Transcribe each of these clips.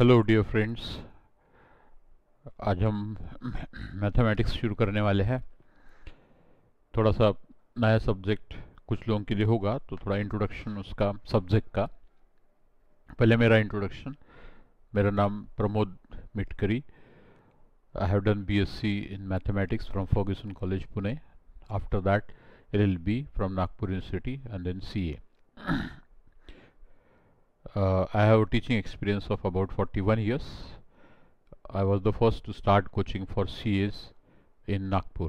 Hello dear friends आज हम mathematics शुरू करने वाले हैं थोड़ा सा नया सब्जेक्ट कुछ लोगों के लिए होगा तो थोड़ा इंट्रोडक्शन उसका सब्जेक्ट का पहले मेरा इंट्रोडक्शन मेरा नाम Pramod Mitkari I have done BSc in mathematics from Fergusson College Pune after that B from Nagpur University and then C Uh, I have a teaching experience of about 41 years. I was the first to start coaching for CAs in Nagpur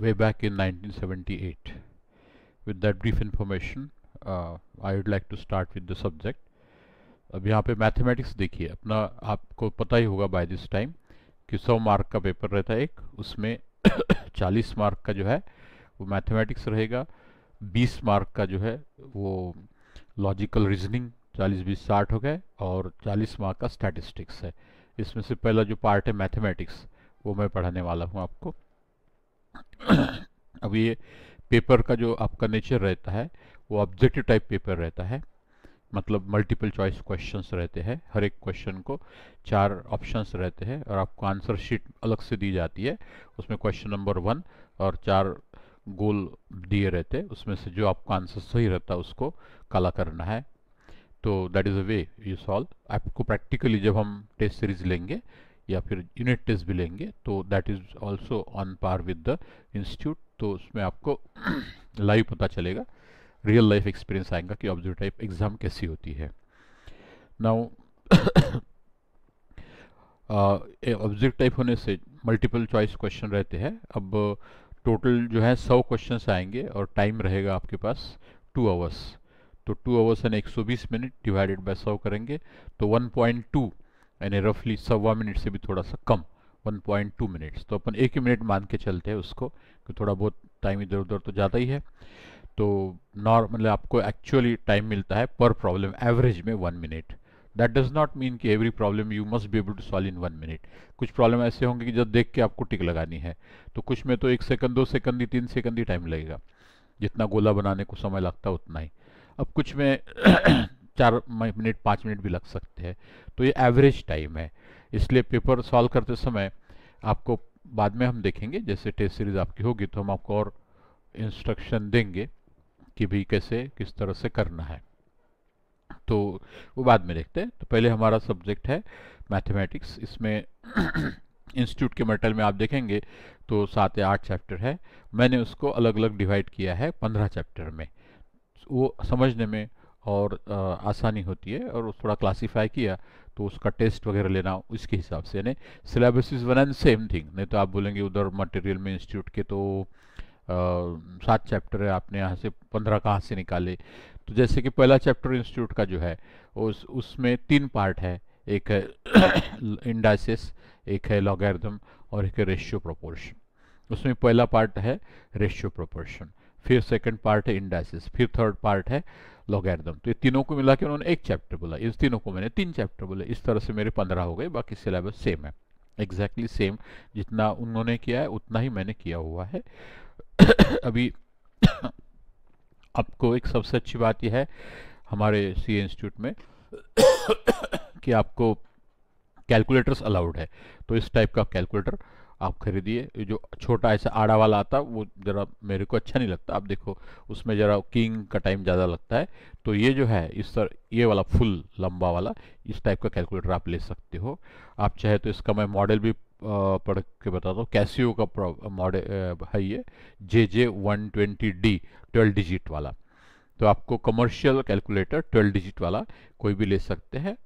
way back in 1978. With that brief information, uh, I would like to start with the subject. अब यहाँ पे mathematics देखिए अपना आपको पता ही होगा by this time कि 100 mark का पेपर रहता है एक उसमें 40 मार्क का जो है वो मैथमेटिक्स रहेगा 20 मार्क का जो है वो लॉजिकल रीजनिंग चालीस बीस साठ हो गए और चालीस मार्क का स्टैटिस्टिक्स है इसमें से पहला जो पार्ट है मैथमेटिक्स वो मैं पढ़ाने वाला हूँ आपको अब ये पेपर का जो आपका नेचर रहता है वो ऑब्जेक्टिव टाइप पेपर रहता है मतलब मल्टीपल चॉइस क्वेश्चंस रहते हैं हर एक क्वेश्चन को चार ऑप्शंस रहते हैं और आपको आंसर शीट अलग से दी जाती है उसमें क्वेश्चन नंबर वन और चार गोल दिए रहते हैं उसमें से जो आपका आंसर सही रहता है उसको काला करना है तो that is a way you solve आपको प्रैक्टिकली जब हम टेस्ट सीरीज लेंगे या फिर यूनिट टेस्ट भी लेंगे तो that is also on par with the institute तो उसमें आपको लाइव पता चलेगा रियल लाइफ एक्सपीरियंस आएगा कि ऑब्जर्व टाइप एग्ज़ाम कैसी होती है नाउ ऑब्जेक्ट टाइप होने से मल्टीपल चॉइस क्वेश्चन रहते हैं अब uh, टोटल जो है सौ क्वेश्चन आएंगे और टाइम रहेगा आपके पास टू आवर्स तो टू आवर्स यानी एक सौ बीस मिनट डिवाइडेड बाय सौ करेंगे तो वन पॉइंट टू यानी रफली सवा मिनट से भी थोड़ा सा कम वन पॉइंट टू मिनट्स तो अपन एक ही मिनट मान के चलते हैं उसको कि थोड़ा बहुत टाइम इधर उधर तो ज़्यादा ही है तो नॉर्मल मतलब आपको एक्चुअली टाइम मिलता है पर प्रॉब्लम एवरेज में one minute that does not mean कि every problem you must be able to solve in one minute कुछ प्रॉब्लम ऐसे होंगे कि जब देख के आपको टिक लगानी है तो कुछ में तो एक सेकंड दो सेकंड ही तीन सेकंड ही टाइम लगेगा जितना गोला बनाने को समय लगता है उतना ही अब कुछ में चार मिनट पाँच मिनट भी लग सकते हैं तो ये एवरेज टाइम है इसलिए पेपर सॉल्व करते समय आपको बाद में हम देखेंगे जैसे टेस्ट सीरीज आपकी होगी तो हम आपको और इंस्ट्रक्शन देंगे कि भी कैसे किस तरह से करना है तो वो बाद में देखते हैं तो पहले हमारा सब्जेक्ट है मैथमेटिक्स इसमें इंस्टीट्यूट के मेटल में आप देखेंगे तो सात या आठ चैप्टर है मैंने उसको अलग अलग डिवाइड किया है पंद्रह चैप्टर में वो समझने में और आसानी होती है और थोड़ा क्लासीफाई किया तो उसका टेस्ट वगैरह लेना उसके हिसाब से यानी syllabus is one and same thing नहीं तो आप बोलेंगे उधर मटेरियल में इंस्टीट्यूट के तो सात चैप्टर है आपने यहाँ से पंद्रह कहाँ से निकाले तो जैसे कि पहला चैप्टर इंस्टीट्यूट का जो है उस उसमें तीन पार्ट है एक है इंडासिस एक है लॉगरिदम और एक है रेशियो प्रोपोर्शन उसमें पहला पार्ट है रेशियो प्रोपोर्शन फिर सेकंड पार्ट है इंडाइसिस फिर थर्ड पार्ट है लॉगरिदम तो ये तीनों को मिला के उन्होंने एक चैप्टर बोला इस तीनों को मैंने तीन चैप्टर बोले इस तरह से मेरे पंद्रह हो गए बाकी सिलेबस सेम है एग्जैक्टली exactly सेम जितना उन्होंने किया है उतना ही मैंने किया हुआ है अभी आपको एक सबसे अच्छी बात यह है हमारे सी इंस्टीट्यूट में कि आपको कैलकुलेटर्स अलाउड है तो इस टाइप का कैलकुलेटर आप खरीदिए जो छोटा ऐसा आड़ा वाला आता वो ज़रा मेरे को अच्छा नहीं लगता आप देखो उसमें ज़रा किंग का टाइम ज़्यादा लगता है तो ये जो है इस तरह ये वाला फुल लंबा वाला इस टाइप का कैलकुलेटर आप ले सकते हो आप चाहे तो इसका मैं मॉडल भी पढ़ के बताता हूँ कैसियो का मॉडल है ये J J one twenty D twelve digit वाला तो आपको कमर्शियल कैलकुलेटर ट्वेल्व डिजिट वाला कोई भी ले सकते हैं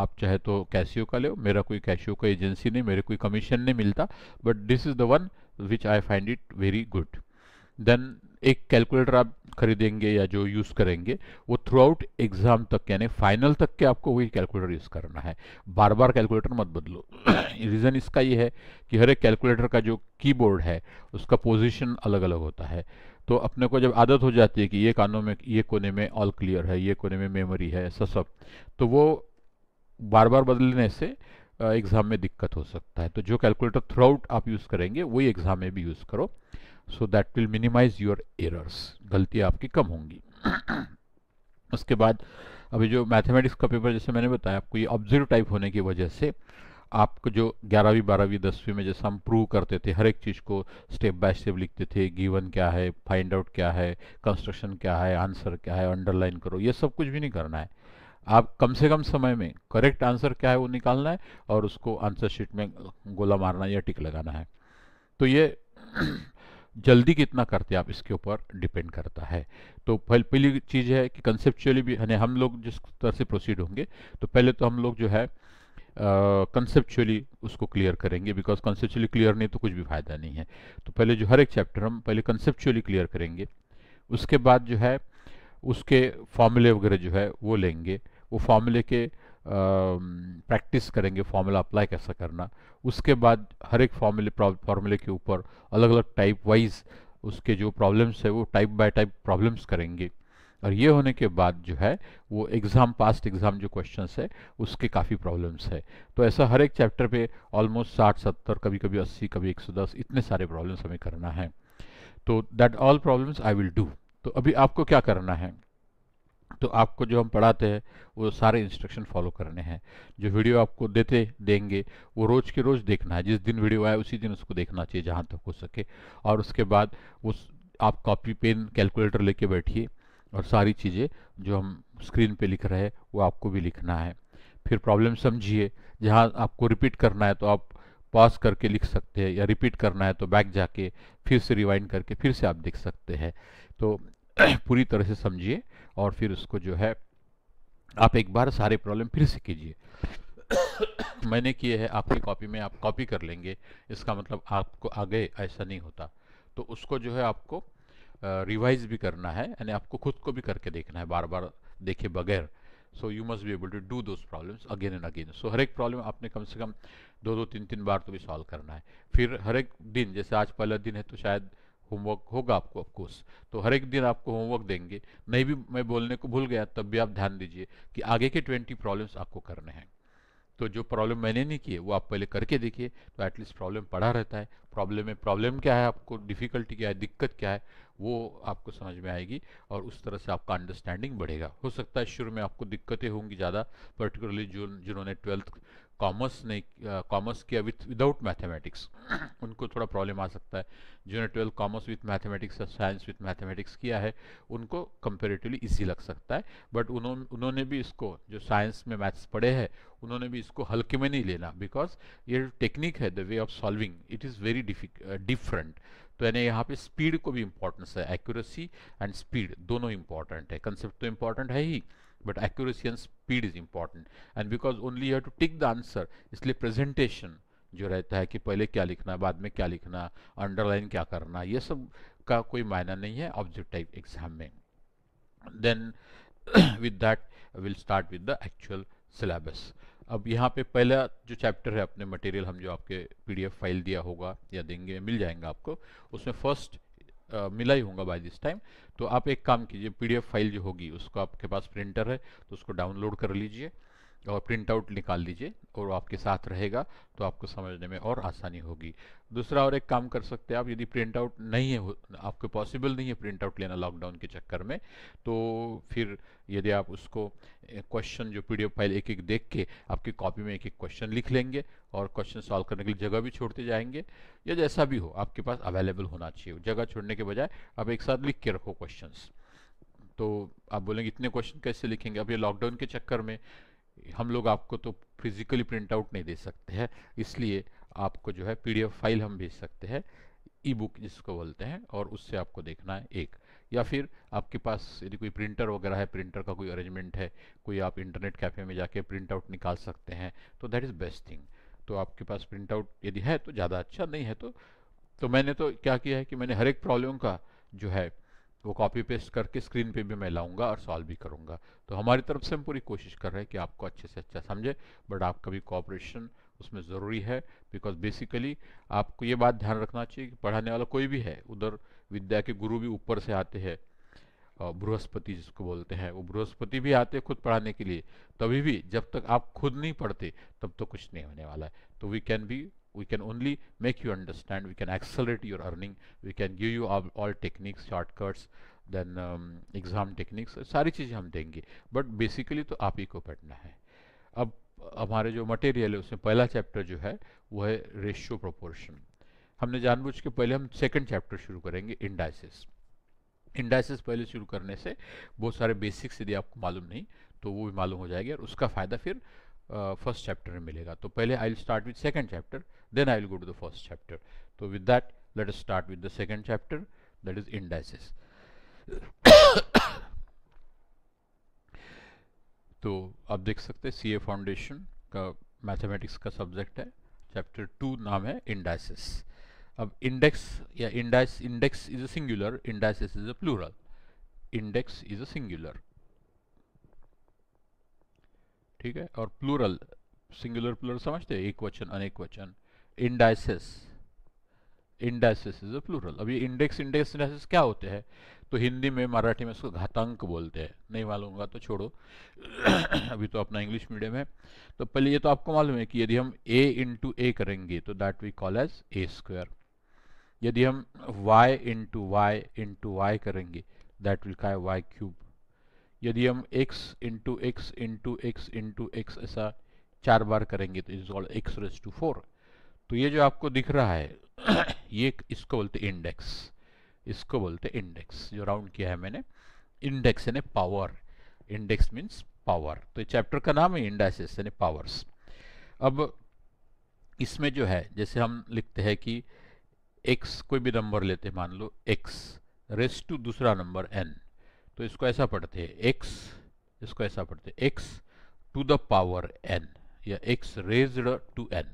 आप चाहे तो कैसियो का ले मेरा कोई कैशियो का एजेंसी नहीं मेरे कोई कमीशन नहीं मिलता but this is the one which I find it very good then एक कैलकुलेटर आप खरीदेंगे या जो यूज़ करेंगे वो थ्रू आउट एग्जाम तक यानी फाइनल तक के आपको वही कैलकुलेटर यूज़ करना है बार बार कैलकुलेटर मत बदलो रीज़न इसका ये है कि हर एक कैलकुलेटर का जो कीबोर्ड है उसका पोजीशन अलग अलग होता है तो अपने को जब आदत हो जाती है कि ये कानों में ये कोने में ऑल क्लियर है ये कोने में मेमोरी है ऐसा सब तो वो बार बार बदलने से एग्ज़ाम में दिक्कत हो सकता है तो जो कैलकुलेटर थ्रू आउट आप यूज़ करेंगे वही एग्ज़ाम में भी यूज़ करो so that will minimize your errors गलती आपकी कम होंगी उसके बाद अभी जो मैथमेटिक्स का पेपर जैसे मैंने बताया आपको ये ऑब्जर्व टाइप होने की वजह से आपको जो ग्यारहवीं बारहवीं दसवीं में जैसे हम प्रूव करते थे हर एक चीज़ को स्टेप बाय स्टेप लिखते थे गिवन क्या है फाइंड आउट क्या है कंस्ट्रक्शन क्या है आंसर क्या है अंडरलाइन करो ये सब कुछ भी नहीं करना है आप कम से कम समय में करेक्ट आंसर क्या है वो निकालना है और उसको आंसर शीट में गोला मारना या टिक लगाना है तो ये जल्दी कितना करते आप इसके ऊपर डिपेंड करता है तो पहली चीज़ है कि कंसेप्चुअली भी यानी हम लोग जिस तरह से प्रोसीड होंगे तो पहले तो हम लोग जो है कंसेप्चुअली uh, उसको क्लियर करेंगे बिकॉज कंसेप्चुअली क्लियर नहीं तो कुछ भी फ़ायदा नहीं है तो पहले जो हर एक चैप्टर हम पहले कंसेप्चुअली क्लियर करेंगे उसके बाद जो है उसके फार्मूले वगैरह जो है वो लेंगे वो फार्मूले के प्रैक्टिस करेंगे फॉर्मूला अप्लाई कैसा करना उसके बाद हर एक फॉर्मूले फार्मूले के ऊपर अलग अलग टाइप वाइज उसके जो प्रॉब्लम्स है वो टाइप बाय टाइप प्रॉब्लम्स करेंगे और ये होने के बाद जो है वो एग्ज़ाम पास्ट एग्ज़ाम जो क्वेश्चन है उसके काफ़ी प्रॉब्लम्स है तो ऐसा हर एक चैप्टर पे ऑलमोस्ट साठ सत्तर कभी कभी अस्सी कभी दस इतने सारे प्रॉब्लम्स हमें करना है तो that all problems I will do तो अभी आपको क्या करना है तो आपको जो हम पढ़ाते हैं वो सारे इंस्ट्रक्शन फॉलो करने हैं जो वीडियो आपको देते देंगे वो रोज़ के रोज़ देखना है जिस दिन वीडियो आए उसी दिन उसको देखना चाहिए जहाँ तक हो सके और उसके बाद उस आप कॉपी पेन कैलकुलेटर लेके बैठिए और सारी चीज़ें जो हम स्क्रीन पे लिख रहे हैं वो आपको भी लिखना है फिर प्रॉब्लम समझिए जहाँ आपको रिपीट करना है तो आप पॉज करके लिख सकते हैं या रिपीट करना है तो बैक जाके फिर से रिवाइंड करके फिर से आप देख सकते हैं तो पूरी तरह से समझिए और फिर उसको जो है आप एक बार सारे प्रॉब्लम फिर से कीजिए मैंने किए है आपकी कॉपी में आप कॉपी कर लेंगे इसका मतलब आपको आगे ऐसा नहीं होता तो उसको जो है आपको रिवाइज भी करना है यानी आपको खुद को भी करके देखना है बार बार देखे बगैर so you must be able to do those problems again and again so हर एक प्रॉब्लम आपने कम से कम दो दो तीन तीन बार तो भी सॉल्व करना है फिर हर एक दिन जैसे आज पहला दिन है तो शायद होमवर्क होगा आपको ऑफकोर्स तो हर एक दिन आपको होमवर्क देंगे नहीं भी मैं बोलने को भूल गया तब भी आप ध्यान दीजिए कि आगे के ट्वेंटी प्रॉब्लम्स आपको करने हैं तो जो प्रॉब्लम मैंने नहीं किए वो आप पहले करके देखिए तो एटलीस्ट प्रॉब्लम पढ़ा रहता है प्रॉब्लम में प्रॉब्लम क्या है आपको डिफिकल्टी क्या है दिक्कत क्या है वो आपको समझ में आएगी और उस तरह से आपका अंडरस्टैंडिंग बढ़ेगा हो सकता है शुरू में आपको दिक्कतें होंगी ज़्यादा पर्टिकुलरली जो जिन्होंने ट्वेल्थ कॉमर्स ने कॉमर्स किया विथ विदाउट मैथमेटिक्स उनको थोड़ा प्रॉब्लम आ सकता है जिन्होंने ट्वेल्थ कॉमर्स विथ मैथमेटिक्स या साइंस विथ मैथमेटिक्स किया है उनको कंपेरेटिवली इजी लग सकता है बट उन्होंने उन्होंने भी इसको जो साइंस में मैथ्स पढ़े हैं उन्होंने भी इसको हल्के में नहीं लेना बिकॉज ये टेक्निक है the way of solving it is very different तो यानी यहाँ पे स्पीड को भी इम्पोर्टेंस है एक्यूरेसी एंड स्पीड दोनों इम्पॉर्टेंट है कंसेप्ट तो इम्पॉर्टेंट है ही but accuracy and speed is important and because only you have to tick the answer इसलिए presentation जो रहता है कि पहले क्या लिखना बाद में क्या लिखना अंडरलाइन क्या करना ये सब का कोई मायना नहीं है ऑब्जेक्टिव एग्जाम में then with that will start with the actual syllabus अब यहाँ पे पहला जो चैप्टर है अपने मटेरियल हम जो आपके पीडीएफ फाइल दिया होगा या देंगे मिल जाएंगे आपको उसमें फर्स्ट मिला ही होगा बाय दिस टाइम तो आप एक काम कीजिए पीडीएफ फाइल जो होगी उसको आपके पास प्रिंटर है तो उसको डाउनलोड कर लीजिए और प्रिंट आउट निकाल लीजिए और आपके साथ रहेगा तो आपको समझने में और आसानी होगी दूसरा और एक काम कर सकते हैं आप यदि प्रिंट आउट नहीं है आपको पॉसिबल नहीं है प्रिंट आउट लेना लॉकडाउन के चक्कर में तो फिर यदि आप उसको क्वेश्चन जो पी फाइल एक एक देख के आपकी कॉपी में एक एक क्वेश्चन लिख लेंगे और क्वेश्चन सॉल्व करने के लिए जगह भी छोड़ते जाएंगे या जैसा भी हो आपके पास अवेलेबल होना चाहिए जगह छोड़ने के बजाय आप एक साथ लिख के रखो क्वेश्चन तो आप बोलेंगे इतने क्वेश्चन कैसे लिखेंगे अब ये लॉकडाउन के चक्कर में हम लोग आपको तो फिजिकली प्रिंट आउट नहीं दे सकते हैं इसलिए आपको जो है पीडीएफ फाइल हम भेज सकते हैं ई बुक जिसको बोलते हैं और उससे आपको देखना है एक या फिर आपके पास यदि कोई प्रिंटर वगैरह है प्रिंटर का कोई अरेंजमेंट है कोई आप इंटरनेट कैफ़े में जाके प्रिंट आउट निकाल सकते हैं तो दैट इज़ बेस्ट थिंग तो आपके पास प्रिंट आउट यदि है तो ज़्यादा अच्छा नहीं है तो तो मैंने तो क्या किया है कि मैंने हर एक प्रॉब्लम का जो है वो कॉपी पेस्ट करके स्क्रीन पे भी मैं लाऊंगा और सॉल्व भी करूंगा तो हमारी तरफ से हम पूरी कोशिश कर रहे हैं कि आपको अच्छे से अच्छा समझे बट आपका भी कॉपरेशन उसमें ज़रूरी है बिकॉज बेसिकली आपको ये बात ध्यान रखना चाहिए कि पढ़ाने वाला कोई भी है उधर विद्या के गुरु भी ऊपर से आते हैं बृहस्पति जिसको बोलते हैं वो बृहस्पति भी आते हैं खुद पढ़ाने के लिए तभी भी जब तक आप खुद नहीं पढ़ते तब तो कुछ नहीं होने वाला है तो we can be we can only make you understand we can accelerate your earning we can give you all, all techniques shortcuts then um, exam techniques सारी चीज़ें हम देंगे but basically तो आप ही को पढ़ना है अब हमारे जो material है उसमें पहला chapter जो है वो है ratio proportion हमने जानबूझ के पहले हम सेकंड चैप्टर शुरू करेंगे इंडाइसिस इंडाइसिस पहले शुरू करने से बहुत सारे बेसिक्स यदि आपको मालूम नहीं तो वो भी मालूम हो जाएगा और उसका फ़ायदा फिर फर्स्ट uh, चैप्टर में मिलेगा तो पहले I will start with second chapter then I will go to the first chapter तो with that let us start with the second chapter that is तो आप देख सकते हैं सी ए फाउंडेशन का मैथमेटिक्स का सब्जेक्ट है चैप्टर टू नाम है इंडाइसिस अब इंडेक्स या indice index is a singular indices is a plural index is a singular ठीक है और प्लूरल सिंगुलर प्लूरल समझते हैं एक वचन अनेक वचन indices indices is a plural अब ये इंडेक्स इंडेक्स इंडाइसिस क्या होते हैं तो हिंदी में मराठी में इसको घातांक बोलते हैं नहीं मालूम होगा तो छोड़ो अभी तो अपना इंग्लिश मीडियम है तो पहले ये तो आपको मालूम है कि यदि हम ए इंटू ए करेंगे तो that we call as A square यदि हम y into Y into Y करेंगे दैट विल का वाई क्यूब यदि हम x into X into X into X ऐसा चार बार करेंगे तो is called X raise to four तो ये जो आपको दिख रहा है ये इसको बोलते इंडेक्स इसको बोलते इंडेक्स जो राउंड किया है मैंने इंडेक्स यानी पावर इंडेक्स मीन्स पावर तो चैप्टर का नाम है इंडाइसेस यानी पावर्स अब इसमें जो है जैसे हम लिखते हैं कि एक्स कोई भी नंबर लेते मान लो एक्स रेस टू दूसरा नंबर एन तो इसको ऐसा पढ़ते हैं एक्स इसको ऐसा पढ़ते हैं X to the power N या एक्स रेज्ड टू एन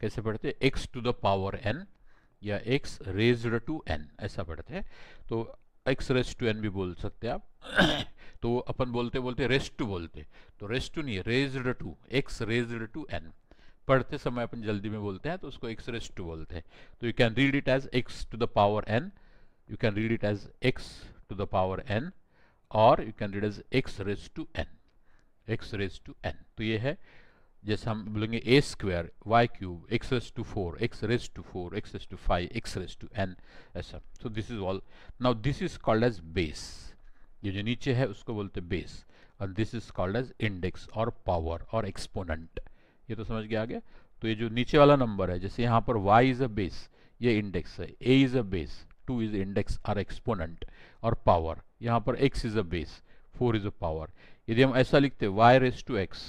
कैसे पढ़ते हैं X to the power N या एक्स रेज्ड टू एन ऐसा पढ़ते हैं तो एक्स रेस्ट टू एन भी बोल सकते हैं आप तो अपन बोलते बोलते रेस्ट टू बोलते तो रेस्ट टू नहीं raised to X raised to N पढ़ते समय अपन जल्दी में बोलते हैं तो उसको एक्स रेस टू बोलते हैं तो you can read it as X to the power N you can read it as X to the power N और you can read as X raise to N X raise to N तो ये है जैसे हम बोलेंगे A square Y cube X raise to four X raise to four X raise to five X raise to N ऐसा so this is all now this is called as base ये जो नीचे है उसको बोलते बेस और this is called as index और power और एक्सपोनेंट ये तो समझ गया आगे तो ये जो नीचे वाला नंबर है जैसे यहाँ पर वाई इज अ बेस ये इंडेक्स है A is a base two is index or exponent और पावर यहां पर X is a base four is a power यदि हम ऐसा लिखते Y raise to X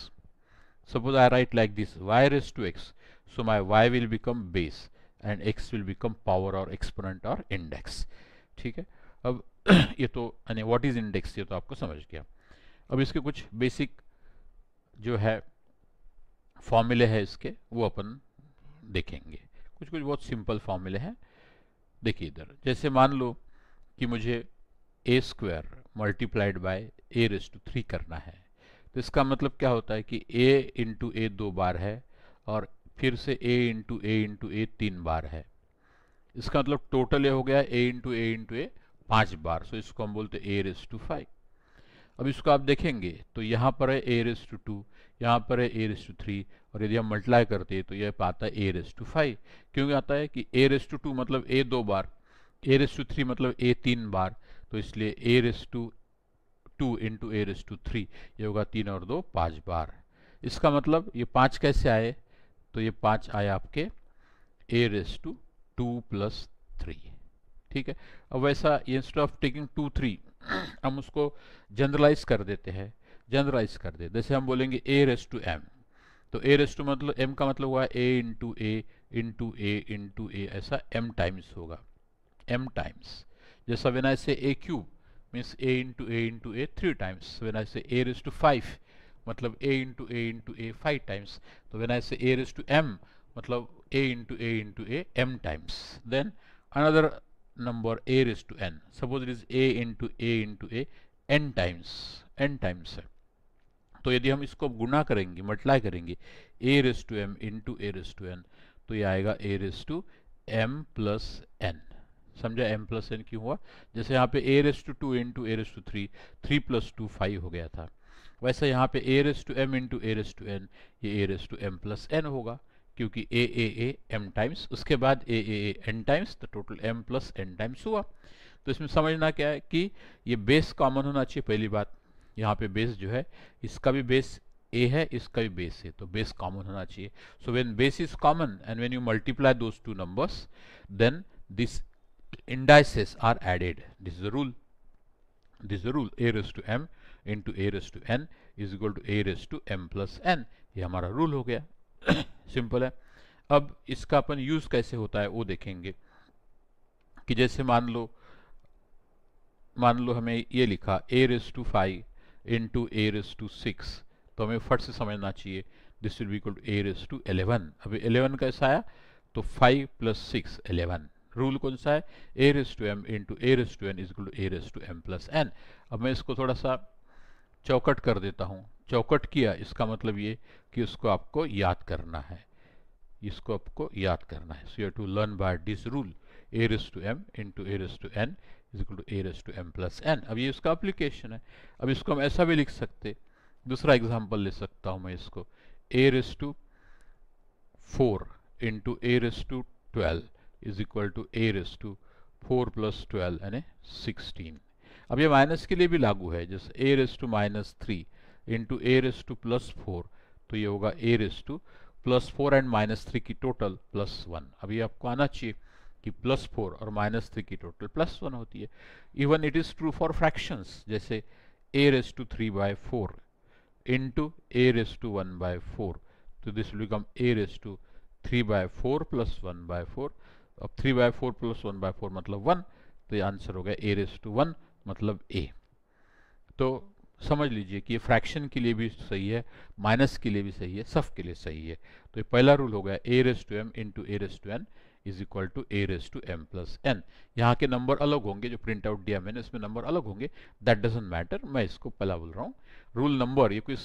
suppose I write like this Y raise to X so my Y will become base and X will become power और exponent और index ठीक है अब ये तो यानी वॉट इज इंडेक्स ये तो आपको समझ गया अब इसके कुछ बेसिक जो है फॉर्मूले है इसके वो अपन देखेंगे कुछ कुछ बहुत सिंपल फॉर्मूले हैं देखिए इधर जैसे मान लो कि मुझे A square multiplied by A raise to three करना है तो इसका मतलब क्या होता है कि ए इंटू ए दो बार है और फिर से ए इंटू ए इंटू ए तीन बार है इसका मतलब टोटल ये हो गया ए इंटू ए इंटू ए पाँच बार सो इसको हम बोलते ए रेस टू फाइव अब इसको आप देखेंगे तो यहाँ पर है ए रेस टू टू यहाँ पर है ए रेस टू थ्री और यदि हम मल्टीप्लाई करते हैं तो यह पाता है ए रेस टू फाइव क्योंकि आता है कि ए रेस टू टू मतलब ए दो बार ए रेस टू थ्री मतलब ए तीन बार तो इसलिए A raise to two into A raise to three ये होगा तीन और दो पाँच बार इसका मतलब ये पाँच कैसे आए तो ये पाँच आए आपके A raise to two plus three ठीक है अब वैसा instead of taking two three हम उसको जनरलाइज कर देते हैं जनरलाइज कर दे जैसे हम बोलेंगे ए रेस टू एम तो ए रेस टू मतलब एम का मतलब हुआ A into A into A into A ऐसा एम टाइम्स होगा एम टाइम्स जैसा वेना से A cube means A into A into A three times वेना से ए रेस टू फाइव मतलब A into A into A five times तो वेना से ए रेस टू एम मतलब A into A into A M times then another number A raise to n suppose it is a into A into a n times n times है तो यदि हम इसको गुना करेंगे मल्टीप्लाई करेंगे a raise to m into a raise to N तो ये आएगा a raise to m plus n समझा एम प्लस एन क्यों हुआ जैसे यहाँ पे a raise to two into a raise to three three plus two five हो गया था वैसे यहाँ पे a raise to m into a raise to n ये a raise to m plus n होगा क्योंकि a a a M times उसके बाद a a a n times तो total m plus n times हुआ तो इसमें समझना क्या है कि ये बेस कॉमन होना चाहिए पहली बात यहाँ पे बेस जो है इसका भी बेस ए है इसका भी बेस है तो बेस कॉमन होना चाहिए so when base is common and when you multiply those two numbers then this indices are added this is the rule this is the rule a to to m to a raised to n is equal to a raised to m plus n ये हमारा rule हो गया simple है अब इसका अपन use कैसे होता है वो देखेंगे कि जैसे मान लो मान लो हमें ये लिखा a raise to five into A raise to six तो हमें फट से समझना चाहिए this will be equal to a raise to eleven अभी एलेवन कैसा आया तो five plus six eleven rule कौन सा है a raise to m into A raise to n is to a raise to m plus n अब मैं इसको थोड़ा सा चौकट कर देता हूँ चौकट किया इसका मतलब ये कि उसको आपको याद करना है इसको आपको याद करना है so you to learn by this rule a raise to m into A raise to n equal to a raise to m plus n अब ये उसका अप्लीकेशन है अब इसको हम ऐसा भी लिख सकते दूसरा एग्जाम्पल ले सकता हूँ मैं इसको a raise to four into A raise to twelve is equal to a raise to four plus twelve यानी सिक्सटीन अब ये माइनस के लिए भी लागू है जैसे a raise to minus three into A raise to plus four तो ये होगा a raise to plus four and minus three की टोटल प्लस वन अभी आपको आना चाहिए की प्लस फोर और माइनस थ्री की टोटल प्लस वन होती है even it is true for fractions जैसे a raise to three by four into A raise to one by four तो this will become a raise to three by four plus one by four अब three by four plus one by four मतलब one तो ये answer हो गया a raise to one मतलब ए तो समझ लीजिए कि ये फ्रैक्शन के लिए भी सही है माइनस के लिए भी सही है सब के लिए सही है तो ये पहला रूल हो गया a raise to m into A raise to n is equal to a raise to m plus n यहाँ के नंबर अलग होंगे जो प्रिंट आउट दिया मैंने इसमें नंबर अलग होंगे दैट डजेंट मैटर मैं इसको पहला बोल रहा हूँ रूल नंबर ये कोई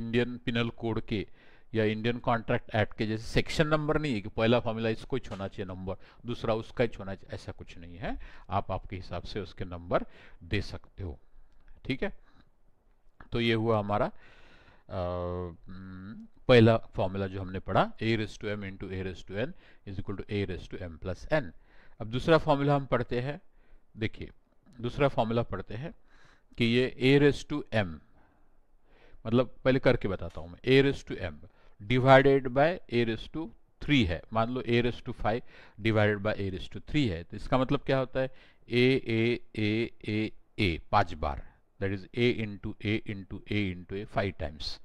इंडियन पिनल कोड के या इंडियन कॉन्ट्रैक्ट एक्ट के जैसे सेक्शन नंबर नहीं है कि पहला फॉर्मूला इसको ही छोना चाहिए नंबर दूसरा उसका ही छोना चाहिए ऐसा कुछ नहीं है आप आपके हिसाब से उसके नंबर दे सकते हो ठीक है तो ये हुआ हमारा आ, पहला फॉर्मूला जो हमने पढ़ा a raise to m into A raise to n is equal to a raise to m plus n अब दूसरा फॉर्मूला हम पढ़ते हैं देखिए दूसरा फॉर्मूला पढ़ते हैं कि ये ए रेस टू एम मतलब पहले करके बताता हूँ मैं a raise to m divided by A raise to three है मान लो a raise to five divided by A raise to three है तो इसका मतलब क्या होता है ए ए ए ए ए पाँच बार that is a into A into A into A five times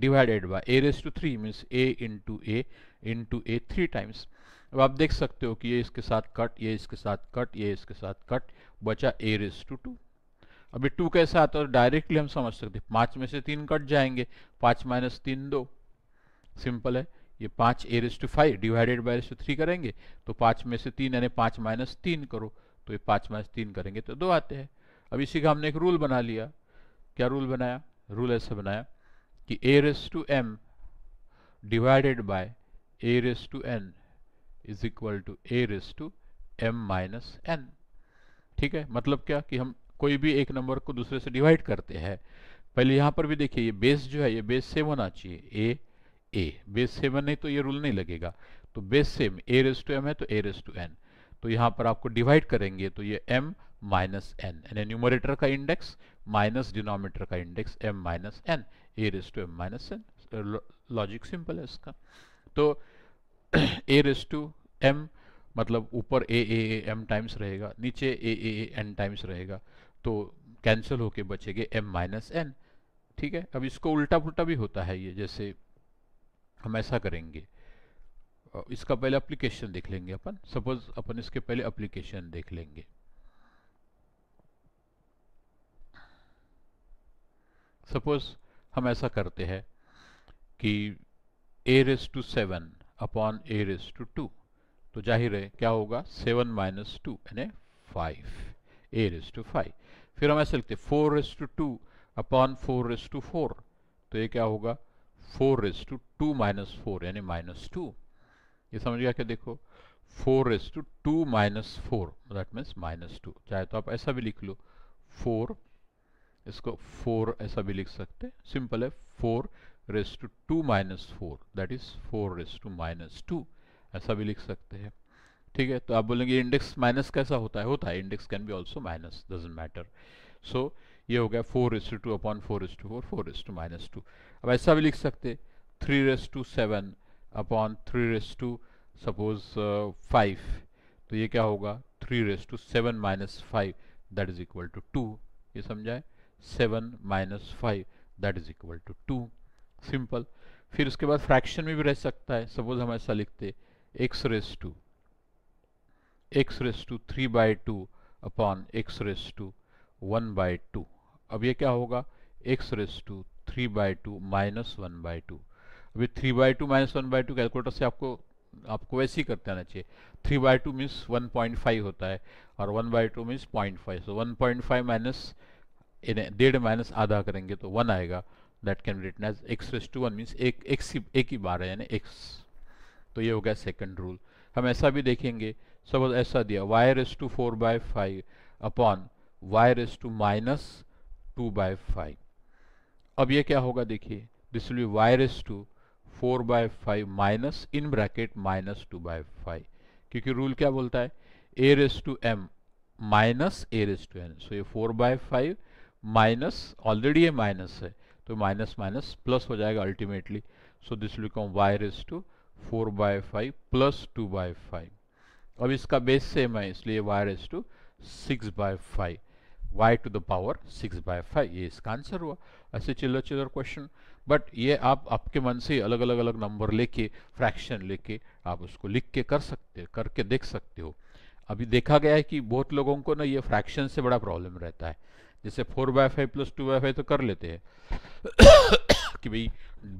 divided by A raise to three means A into A into A three times अब आप देख सकते हो कि ये इसके साथ कट ये इसके साथ कट ये इसके साथ कट बचा ए रेस टू टू अभी टू कैसे आता है डायरेक्टली तो हम समझ सकते हैं पाँच में से तीन कट जाएंगे पाँच माइनस तीन दो सिंपल है ये पाँच a raise to five divided by raise to three करेंगे तो पाँच में से तीन यानी पाँच माइनस तीन करो तो ये पाँच माइनस तीन करेंगे तो दो आते हैं अब इसी का हमने एक रूल बना लिया क्या रूल बनाया रूल ऐसे बनाया कि a raise to m divided by A raise to n is equal to a raise to m minus n ठीक है मतलब क्या कि हम कोई भी एक नंबर को दूसरे से डिवाइड करते हैं पहले यहां पर भी देखिए ये बेस जो है ये बेस सेम होना चाहिए ए ए बेस सेवन नहीं तो ये रूल नहीं लगेगा तो base same a raise to m है तो ए रेस टू एन तो यहां पर आपको डिवाइड करेंगे तो ये एम माइनस एन यानी न्यूमरेटर का इंडेक्स माइनस डिनोमीटर का index m minus n a raise to m minus n logic simple है इसका तो ए रेस टू एम मतलब ऊपर ए ए एम टाइम्स रहेगा नीचे ए ए एन टाइम्स रहेगा तो कैंसिल होके बचेंगे एम माइनस एन ठीक है अब इसको उल्टा पुल्टा भी होता है ये जैसे हम ऐसा करेंगे इसका पहले अप्लीकेशन देख लेंगे अपन सपोज अपन इसके पहले अप्लीकेशन देख लेंगे सपोज हम ऐसा करते हैं कि a raise to seven upon a raise to two तो जाहिर है क्या होगा सेवन माइनस टू यानी five a raise to five फिर हम ऐसे लिखते four raise to two upon four raise to four तो ये क्या होगा four raise to two minus four यानी माइनस टू ये समझ गया क्या देखो four raise to two minus four that means minus two चाहे तो आप ऐसा भी लिख लो फोर इसको फोर ऐसा भी लिख सकते हैं सिंपल है four raise to two minus four that is four raise to minus two ऐसा भी लिख सकते हैं ठीक है तो आप बोलेंगे इंडेक्स माइनस कैसा होता है होता है index can be also minus doesn't matter so ये हो गया four raise to two upon four raise to four four raise to minus two अब ऐसा भी लिख सकते three raise to seven upon three raise to suppose five तो ये क्या होगा three raise to seven minus five that is equal to two ये समझाए seven minus five that is equal to two simple फिर उसके बाद फ्रैक्शन में भी रह सकता है सपोज हम ऐसा लिखते x raise to x raise to three by two upon x raise to one by two अब ये क्या होगा x raise to three by two minus one by two अभी three by two minus one by two calculator से आपको आपको वैसे ही करते आना चाहिए three by two means one point five होता है और one by two means point five so one point five minus इन्हें डेढ़ माइनस आधा करेंगे तो वन आएगा that can be written as x raise to one means एक एक्स ही एक ही बार है यानी एक्स तो ये हो गया सेकेंड रूल हम ऐसा भी देखेंगे सपोज ऐसा दिया y raise to four by five upon y raise to minus two by five अब ये क्या होगा देखिए this will be y raise to four by five minus in bracket minus two by five क्योंकि rule क्या बोलता है a raise to m minus a raise to n so ये four by five minus already ये minus है तो minus minus plus हो जाएगा ultimately so this will become y raise to four by five plus two by five अब इसका base same है इसलिए y raise to six by five y to the power six by five ये इसका answer हुआ ऐसे चिल्लर चिल्लर क्वेश्चन बट ये आप आपके मन से अलग अलग अलग नंबर लेके फ्रैक्शन लेके आप उसको लिख के कर सकते करके देख सकते हो अभी देखा गया है कि बहुत लोगों को ना ये फ्रैक्शन से बड़ा प्रॉब्लम रहता है जैसे four by five plus two by five तो कर लेते हैं कि भाई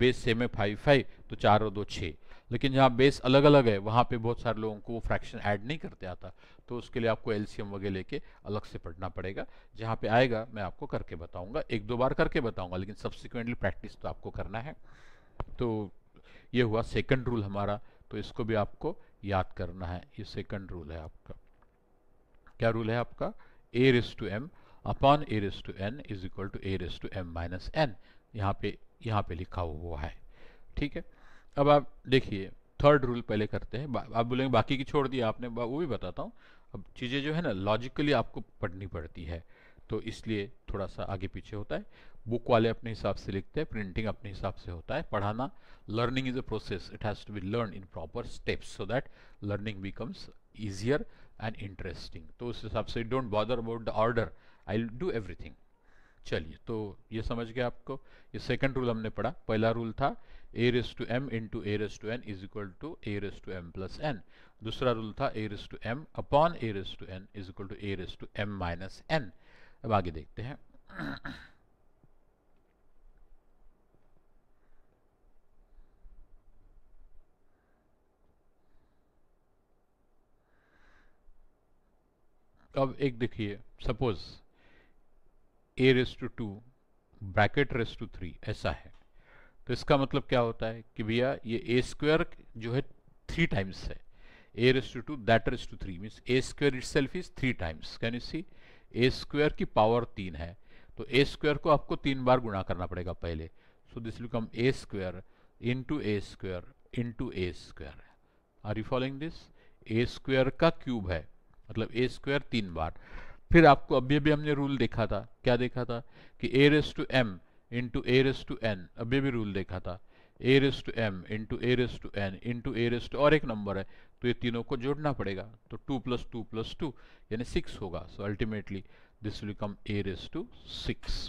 बेस सेम है फाइव फाइव तो चार और दो छः लेकिन जहाँ बेस अलग अलग है वहाँ पे बहुत सारे लोगों को वो फ्रैक्शन ऐड नहीं करते आता तो उसके लिए आपको एलसीएम वगैरह लेके अलग से पढ़ना पड़ेगा जहाँ पे आएगा मैं आपको करके बताऊँगा एक दो बार करके बताऊँगा लेकिन सब्सिक्वेंटली प्रैक्टिस तो आपको करना है तो ये हुआ सेकेंड रूल हमारा तो इसको भी आपको याद करना है ये सेकेंड रूल है आपका क्या रूल है आपका a raise to m upon a raise to n is equal to a raise to m minus n यहाँ पे यहाँ पे लिखा हुआ है ठीक है अब आप देखिए थर्ड रूल पहले करते हैं आप बोलेंगे बाकी की छोड़ दिया आपने वो भी बताता हूँ अब चीज़ें जो है ना लॉजिकली आपको पढ़नी पड़ती है तो इसलिए थोड़ा सा आगे पीछे होता है बुक वाले अपने हिसाब से लिखते हैं प्रिंटिंग अपने हिसाब से होता है पढ़ाना learning is a process it has to be learn in proper steps so that learning becomes easier and interesting तो उस हिसाब से don't bother about the order I do everything चलिए तो ये समझ गया आपको ये सेकंड रूल हमने पढ़ा पहला रूल था a raise to m into a raise to n is equal to a raise to m plus n दूसरा रूल था a raise to m upon a raise to n is equal to a raise to m minus n अब आगे देखते हैं अब एक देखिए suppose a raise to two bracket raise to three ऐसा है तो इसका मतलब क्या होता है कि भैया ये ए स्क्वायर जो है थ्री टाइम्स है a raise to two that raise to three means a square itself is three times can you see a square की पावर तीन है तो ए स्क्वायर को आपको तीन बार गुणा करना पड़ेगा पहले so this become a square into a square into a square are you following this a square का क्यूब है मतलब ए स्क्वायर तीन बार फिर आपको अभी अभी हमने रूल देखा था क्या देखा था कि a raise to m into A raise to n अभी अभी रूल देखा था a raise to m into A raise to n into A raise to और एक नंबर है तो ये तीनों को जोड़ना पड़ेगा तो two plus two plus two यानी सिक्स होगा so ultimately this will come a raise to six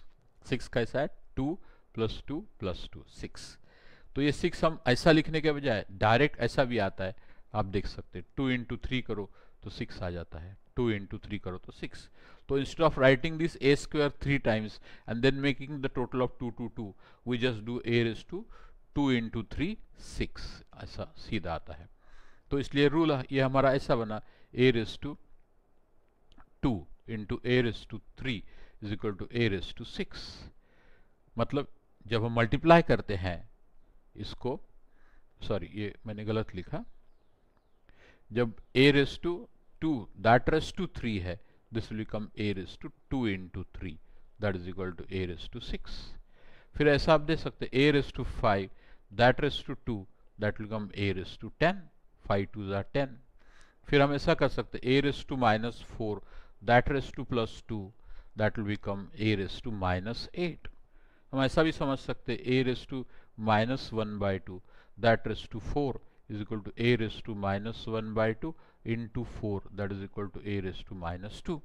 six का ऐसा है two plus two plus two six तो ये सिक्स हम ऐसा लिखने के बजाय डायरेक्ट ऐसा भी आता है आप देख सकते हैं टू इंटू थ्री करो तो सिक्स आ जाता है टू इंटू थ्री करो तो सिक्स तो instead of writing this a square three times and then making the total of two two two we just do a raise to two into three six ऐसा सीधा आता है तो इसलिए rule ये हमारा ऐसा बना a raise to two into A raise to three is equal to a raise to six मतलब जब हम मल्टीप्लाई करते हैं इसको सॉरी ये मैंने गलत लिखा जब a raise to 2 that raise to 3 है this will become a raise to 2 into 3 that is equal to a raise to 6 फिर ऐसा आप दे सकते a raise to 5 that raise to 2 that will become a raise to 10 5 2 are 10 फिर हम ऐसा कर सकते a raise to minus 4 that raise to plus 2 that will become a raise to minus 8 हम ऐसा भी समझ सकते a raise to minus 1 by 2 that raise to 4 is equal to a raised to minus 1 by 2 into 4 that is equal to a raised to minus 2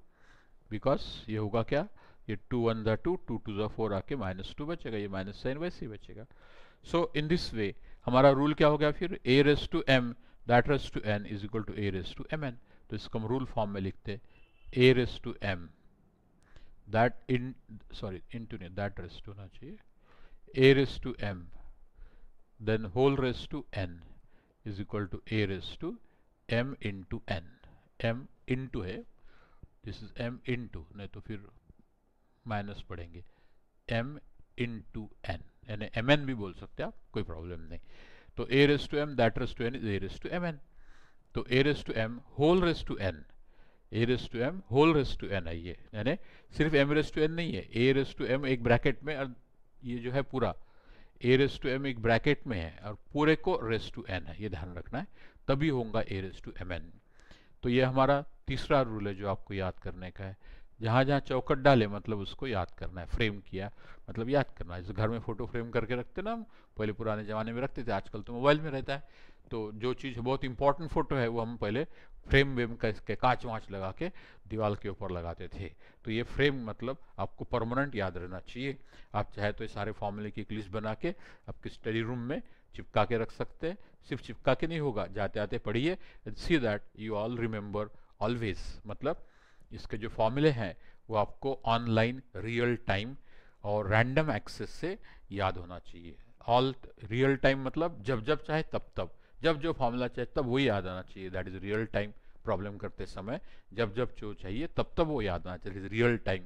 because ये होगा क्या ये two one ज़ा टू टू टू ज़ा four आके minus two बचेगा ये minus sign वैसे ही बचेगा सो इन दिस वे हमारा रूल क्या हो गया फिर a raise to m that raise to n is equal to a raise to m n तो इसको हम रूल फॉर्म में लिखते a raise to m that in sorry into नहीं दैट रेस टू होना चाहिए a raise to m then whole raise to n is equal to a raise to m into n m into है this is m into नहीं तो फिर minus पढ़ेंगे m into n यानी m n भी बोल सकते आप कोई प्रॉब्लम नहीं तो ए raise to m that raise to n is a raise to m n तो ए raise to m whole raise to n a raise to m whole raise to n आई है यानी सिर्फ एम रेस टू एन नहीं है a raise to m एक bracket में और ये जो है पूरा ए रेस टू एम एक ब्रैकेट में है और पूरे को रेस टू एन है ये ध्यान रखना है तभी होगा a raise to m n तो ये हमारा तीसरा रूल है जो आपको याद करने का है जहाँ जहाँ चौकट डाले मतलब उसको याद करना है फ्रेम किया मतलब याद करना है जैसे घर में फोटो फ्रेम करके रखते ना हम पहले पुराने ज़माने में रखते थे आजकल तो मोबाइल में रहता है तो जो चीज़ बहुत इंपॉर्टेंट फोटो है वो हम पहले फ्रेम वेम का इसके कांच वाँच लगा के दीवार के ऊपर लगाते थे तो ये फ्रेम मतलब आपको परमानेंट याद रहना चाहिए आप चाहे तो ये सारे फॉर्मूले की एक लिस्ट बना के आपके स्टडी रूम में चिपका के रख सकते हैं सिर्फ चिपका के नहीं होगा जाते आते पढ़िए see that you all remember always मतलब इसके जो फॉर्मूले हैं वो आपको ऑनलाइन रियल टाइम और रैंडम एक्सेस से याद होना चाहिए ऑल रियल टाइम मतलब जब जब चाहे तब तब जब जो फॉर्मूला चाहिए तब वही याद आना चाहिए that is real time problem करते समय जब जब जो चाहिए तब तब वो याद आना चाहिए real time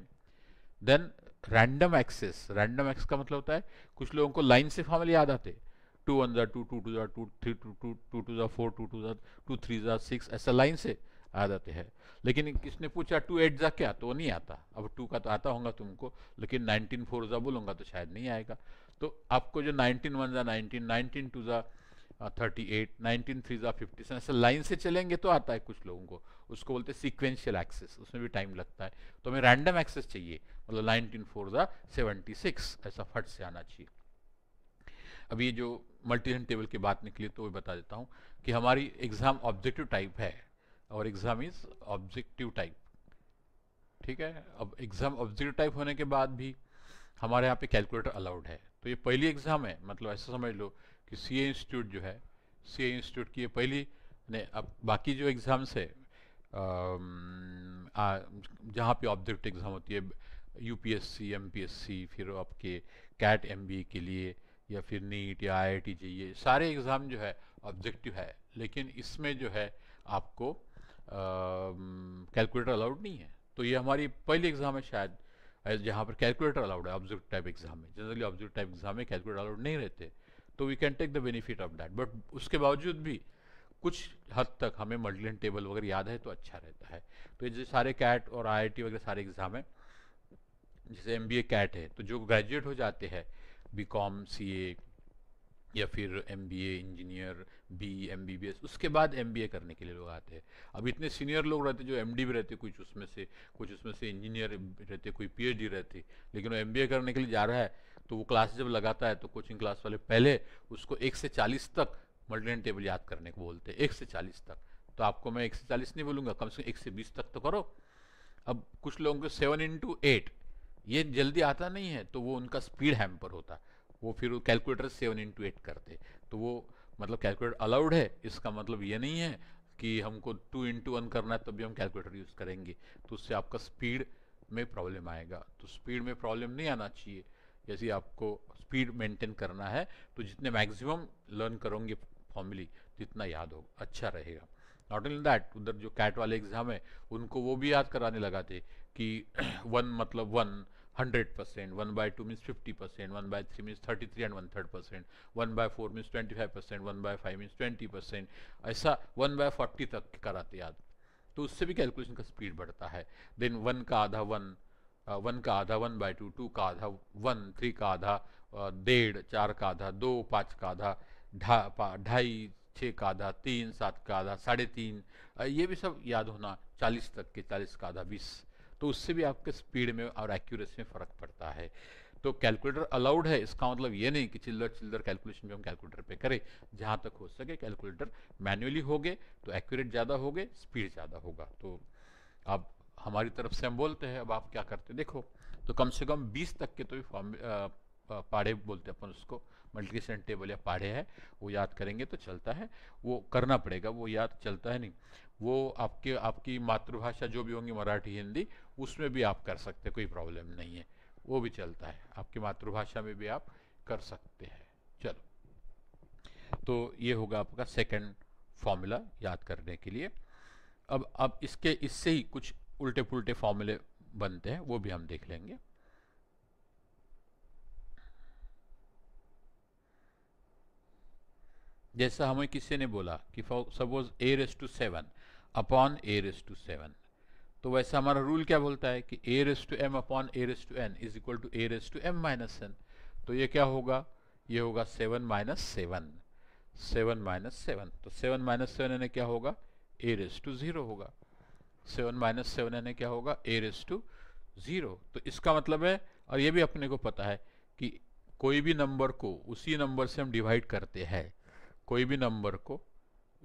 then random access random access का मतलब होता है कुछ लोगों को लाइन से फॉर्मूले याद आते टू वन जार टू टू टू जार two three two two two two जार फोर टू टू जार टू थ्री जार सिक्स ऐसा लाइन से याद आते हैं लेकिन किसने पूछा टू एट ज़ा क्या तो नहीं आता अब टू का तो आता होगा तुमको लेकिन नाइनटीन फोर ज़ा बोलूँगा तो शायद नहीं आएगा तो आपको जो नाइनटीन वन ज़ा नाइनटीन नाइनटीन टू ज़ा थर्टी एट नाइनटीन थ्री ज़ा फिफ्टी ऐसे लाइन से चलेंगे तो आता है कुछ लोगों को उसको बोलते हैं सीक्वेंशियल एक्सेस उसमें भी टाइम लगता है तो हमें रैंडम एक्सेस चाहिए मतलब नाइनटीन फोर ज़ा सेवेंटी सिक्स ऐसा फट से आना चाहिए अब ये जो मल्टी टेबल की बात निकली तो मैं बता देता हूँ कि हमारी एग्ज़ाम ऑब्जेक्टिव टाइप है और एग्ज़ाम इज़ ऑब्जेक्टिव टाइप ठीक है अब एग्ज़ाम ऑब्जेक्टिव टाइप होने के बाद भी हमारे यहाँ पे कैलकुलेटर अलाउड है तो ये पहली एग्ज़ाम है मतलब ऐसा समझ लो कि सी इंस्टीट्यूट जो है सी इंस्टीट्यूट की पहली ने अब बाकी जो एग्ज़ाम्स है जहाँ पे ऑब्जेक्ट एग्ज़ाम होती है यूपीएससी एमपीएससी फिर आपके कैट एमबी के लिए या फिर नीट या आईआईटी चाहिए सारे एग्ज़ाम जो है ऑब्जेक्टिव है लेकिन इसमें जो है आपको कैलकुलेटर अलाउड नहीं है तो ये हमारी पहली एग्ज़ाम है शायद जहाँ पर कैलकुलेटर अलाउड है ऑब्जेक्ट टाइप एग्ज़ाम में जनरली ऑब्जेक्ट टाइप एग्ज़ाम में कैलकुलेटर अलाउड नहीं रहते तो we can take the benefit of that but उसके बावजूद भी कुछ हद तक हमें मल्टीलियन टेबल वगैरह याद है तो अच्छा रहता है तो ये सारे कैट और आई वगैरह सारे एग्ज़ाम हैं जैसे एम कैट है तो जो ग्रेजुएट हो जाते हैं बीकॉम सीए या फिर M B A engineer B M B B S उसके बाद एम बी ए करने के लिए लोग आते हैं अब इतने सीनियर लोग रहते जो एम डी भी रहते कुछ उसमें से कुछ उसमें से इंजीनियर रहते कोई पी एच डी रहते लेकिन वो एम बी ए करने के लिए जा रहा है तो वो क्लास जब लगाता है तो कोचिंग क्लास वाले पहले उसको एक से चालीस तक मल्टीन टेबल याद करने को बोलते हैं एक से चालीस तक तो आपको मैं एक से चालीस नहीं बोलूँगा कम से कम एक से बीस तक तो करो अब कुछ लोगों को सेवन इंटू एट ये जल्दी आता नहीं है तो वो उनका स्पीड हैम्पर होता है वो फिर कैलकुलेटर सेवन इंटू एट करते तो वो मतलब कैलकुलेटर अलाउड है इसका मतलब ये नहीं है कि हमको टू इंटू वन करना है तब भी हम कैलकुलेटर यूज़ करेंगे तो उससे आपका स्पीड में प्रॉब्लम आएगा तो स्पीड में प्रॉब्लम नहीं आना चाहिए जैसे आपको स्पीड मेंटेन करना है तो जितने मैक्सिमम लर्न करोगे फॉर्मली जितना याद हो अच्छा रहेगा नॉट ओनली दैट उधर जो कैट वाले एग्ज़ाम है उनको वो भी याद कराने लगाते कि वन मतलब one hundred percent one by two means fifty percent one by three means thirty three and one third percent one by four means twenty five percent one by five means twenty percent ऐसा one by forty तक कराते याद तो उससे भी calculation का speed बढ़ता है देन वन का आधा वन वन uh, का आधा वन बाय टू टू का आधा वन थ्री का आधा uh, डेढ़ चार का आधा दो पाँच का आधा ढाई छः का आधा तीन सात का आधा साढ़े तीन uh, ये भी सब याद होना चालीस तक के चालीस का आधा बीस तो उससे भी आपके स्पीड में और एक्यूरेसी में फ़र्क पड़ता है तो कैलकुलेटर अलाउड है इसका मतलब ये नहीं कि चिल्लर चिल्लर कैलकुलेशन भी हम कैलकुलेटर पे करें जहाँ तक हो सके कैलकुलेटर मैन्युअली हो गए तो एक्यूरेट ज़्यादा हो गए स्पीड ज़्यादा होगा तो अब हमारी तरफ से हम बोलते हैं अब आप क्या करते देखो तो कम से कम बीस तक के तो भी फॉर्म पाड़े बोलते हैं अपन उसको मल्टीप्लिकेशन टेबल या पाढ़े है वो याद करेंगे तो चलता है वो करना पड़ेगा वो याद चलता है नहीं वो आपके आपकी मातृभाषा जो भी होंगी मराठी हिंदी उसमें भी आप कर सकते कोई प्रॉब्लम नहीं है वो भी चलता है आपकी मातृभाषा में भी आप कर सकते हैं चलो तो ये होगा आपका सेकंड फॉर्मूला याद करने के लिए अब अब इसके इससे ही कुछ उल्टे पुल्टे फॉर्मूले बनते हैं वो भी हम देख लेंगे जैसा हमें किसी ने बोला कि suppose a raise to seven upon a raise to seven तो वैसा हमारा रूल क्या बोलता है कि a raise to m upon a raise to n is equal to a raise to m minus n तो ये क्या होगा ये होगा seven minus seven seven minus seven तो सेवन माइनस सेवन यानी क्या होगा ए रेस टू ज़ीरो होगा सेवन माइनस सेवन यानी क्या होगा ए रेस टू ज़ीरो तो इसका मतलब है और ये भी अपने को पता है कि कोई भी नंबर को उसी नंबर से हम डिवाइड करते हैं कोई भी नंबर को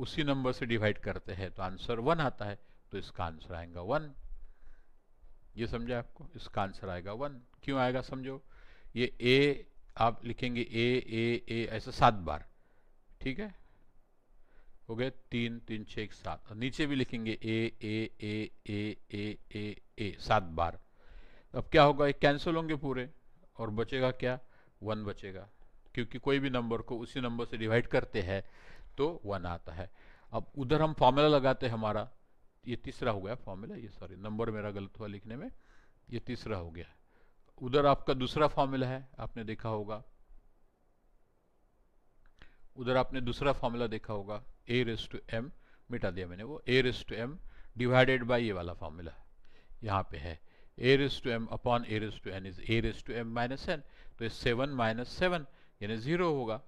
उसी नंबर से डिवाइड करते हैं तो आंसर वन आता है तो इसका आंसर आएगा वन ये समझे आपको इसका आंसर आएगा वन क्यों आएगा समझो ये ए आप लिखेंगे ए ए ए ऐसा सात बार ठीक है हो गया तीन तीन छः एक सात नीचे भी लिखेंगे ए a a a a a ए सात बार अब क्या होगा ये कैंसिल होंगे पूरे और बचेगा क्या वन बचेगा क्योंकि कोई भी नंबर को उसी नंबर से डिवाइड करते हैं तो वन आता है अब उधर हम फॉर्मूला लगाते हैं हमारा ये तीसरा हो गया फॉर्मूला ये सॉरी नंबर मेरा गलत हुआ लिखने में ये तीसरा हो गया उधर आपका दूसरा फॉर्मूला है आपने देखा होगा उधर आपने दूसरा फॉर्मूला देखा होगा ए रेस टू एम मिटा दिया मैंने वो a raise to m divided by ये वाला फॉर्मूला यहाँ पे है a raise to m upon a raise to n is a raise to m minus n तो सेवन माइनस सेवन यानी ज़ीरो होगा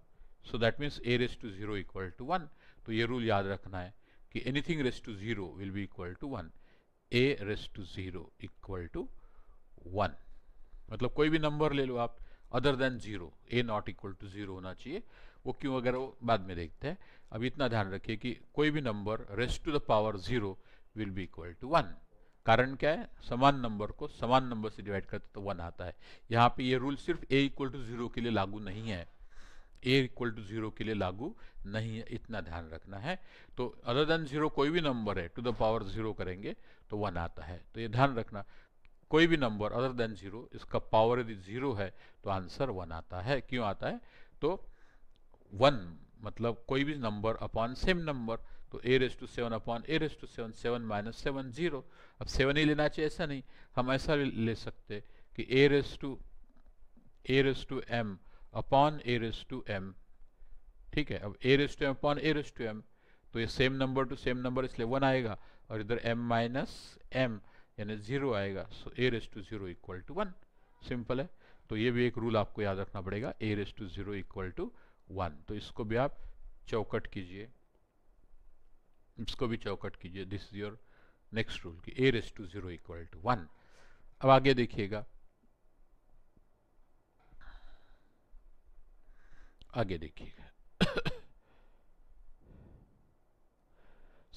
so that means a raise to zero equal to one तो ये rule याद रखना है कि anything raise to zero will be equal to one a raise to zero equal to one मतलब कोई भी नंबर ले लो आप other than zero a not equal to zero होना चाहिए वो क्यों अगर वो बाद में देखते हैं अब इतना ध्यान रखिए कि कोई भी number raise to the power zero will be equal to one कारण क्या है समान नंबर को समान नंबर से डिवाइड करते तो वन आता है यहाँ पे ये रूल सिर्फ ए इक्वल टू जीरो के लिए लागू नहीं है ए इक्वल टू जीरो के लिए लागू नहीं है इतना ध्यान रखना है तो अदर देन जीरो कोई भी नंबर है टू द पावर जीरो करेंगे तो वन आता है तो ये ध्यान रखना कोई भी नंबर अदर देन जीरो इसका पावर यदि जीरो है तो आंसर वन आता है क्यों आता है तो वन मतलब कोई भी नंबर अपॉन सेम नंबर तो ए raise to seven upon a raise to seven seven minus seven zero अब सेवन ही लेना चाहिए ऐसा नहीं हम ऐसा ले सकते कि a raise to a raise to m upon a raise to m ठीक है अब a raise to m upon a raise to M तो ये same number to same number इसलिए वन आएगा और इधर एम माइनस एम यानी जीरो आएगा so a raise to zero equal to one simple है तो ये भी एक रूल आपको याद रखना पड़ेगा a raise to zero equal to one तो इसको भी आप चौकट कीजिए इसको भी चौकट कीजिए this is your next rule की a raise to zero equal to one अब आगे देखिएगा आगे देखिएगा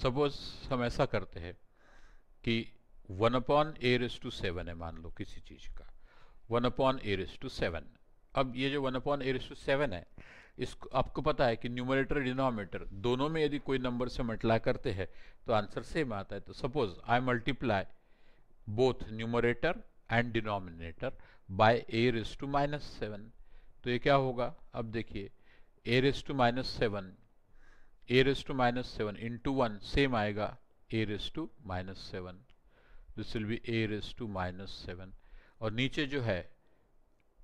सपोज हम ऐसा करते हैं कि one upon a raise to seven है मान लो किसी चीज का one upon a raise to seven अब ये जो one upon a raise to seven है इसको आपको पता है कि न्यूमरेटर डिनोमिनेटर दोनों में यदि कोई नंबर से मल्टीप्लाई करते हैं तो आंसर सेम आता है तो suppose I multiply both numerator and denominator by A raise to minus seven तो ये क्या होगा अब देखिए a raise to minus seven a raise to minus seven into one same आएगा a raise to minus seven this will be a raise to minus seven और नीचे जो है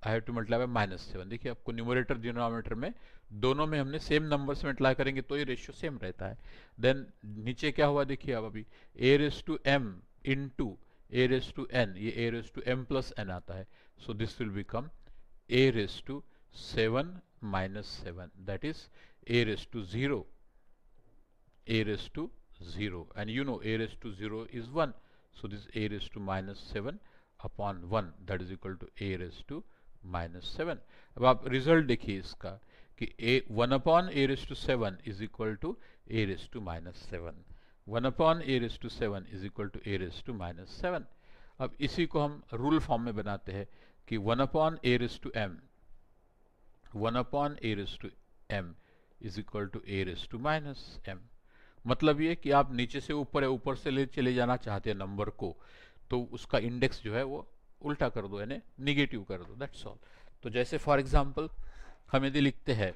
I have to multiply by minus seven देखिए आपको numerator denominator में दोनों में हमने सेम नंबर से मल्टीप्लाई करेंगे तो ये रेशियो सेम रहता है देन नीचे क्या हुआ देखिए आप अभी a raise to m into a raise to n ये a raise to m plus n आता है so this will become a raise to seven minus seven that is a raise to zero a raise to zero and you know a raise to zero is one so this a raise to minus seven upon one that is equal to a raise to minus seven अब आप result देखिए इसका कि a one upon a raise to seven is equal to a raise to minus seven one upon a raise to seven is equal to a raise to minus seven अब इसी को हम rule form में बनाते हैं कि one upon a raise to m one upon a raise to m is equal to a raise to minus m मतलब ये कि आप नीचे से ऊपर या ऊपर से ले चले जाना चाहते हैं नंबर को तो उसका इंडेक्स जो है वो उल्टा कर दो यानी निगेटिव कर दो दैट्स ऑल तो जैसे फॉर एग्जाम्पल हम यदि लिखते हैं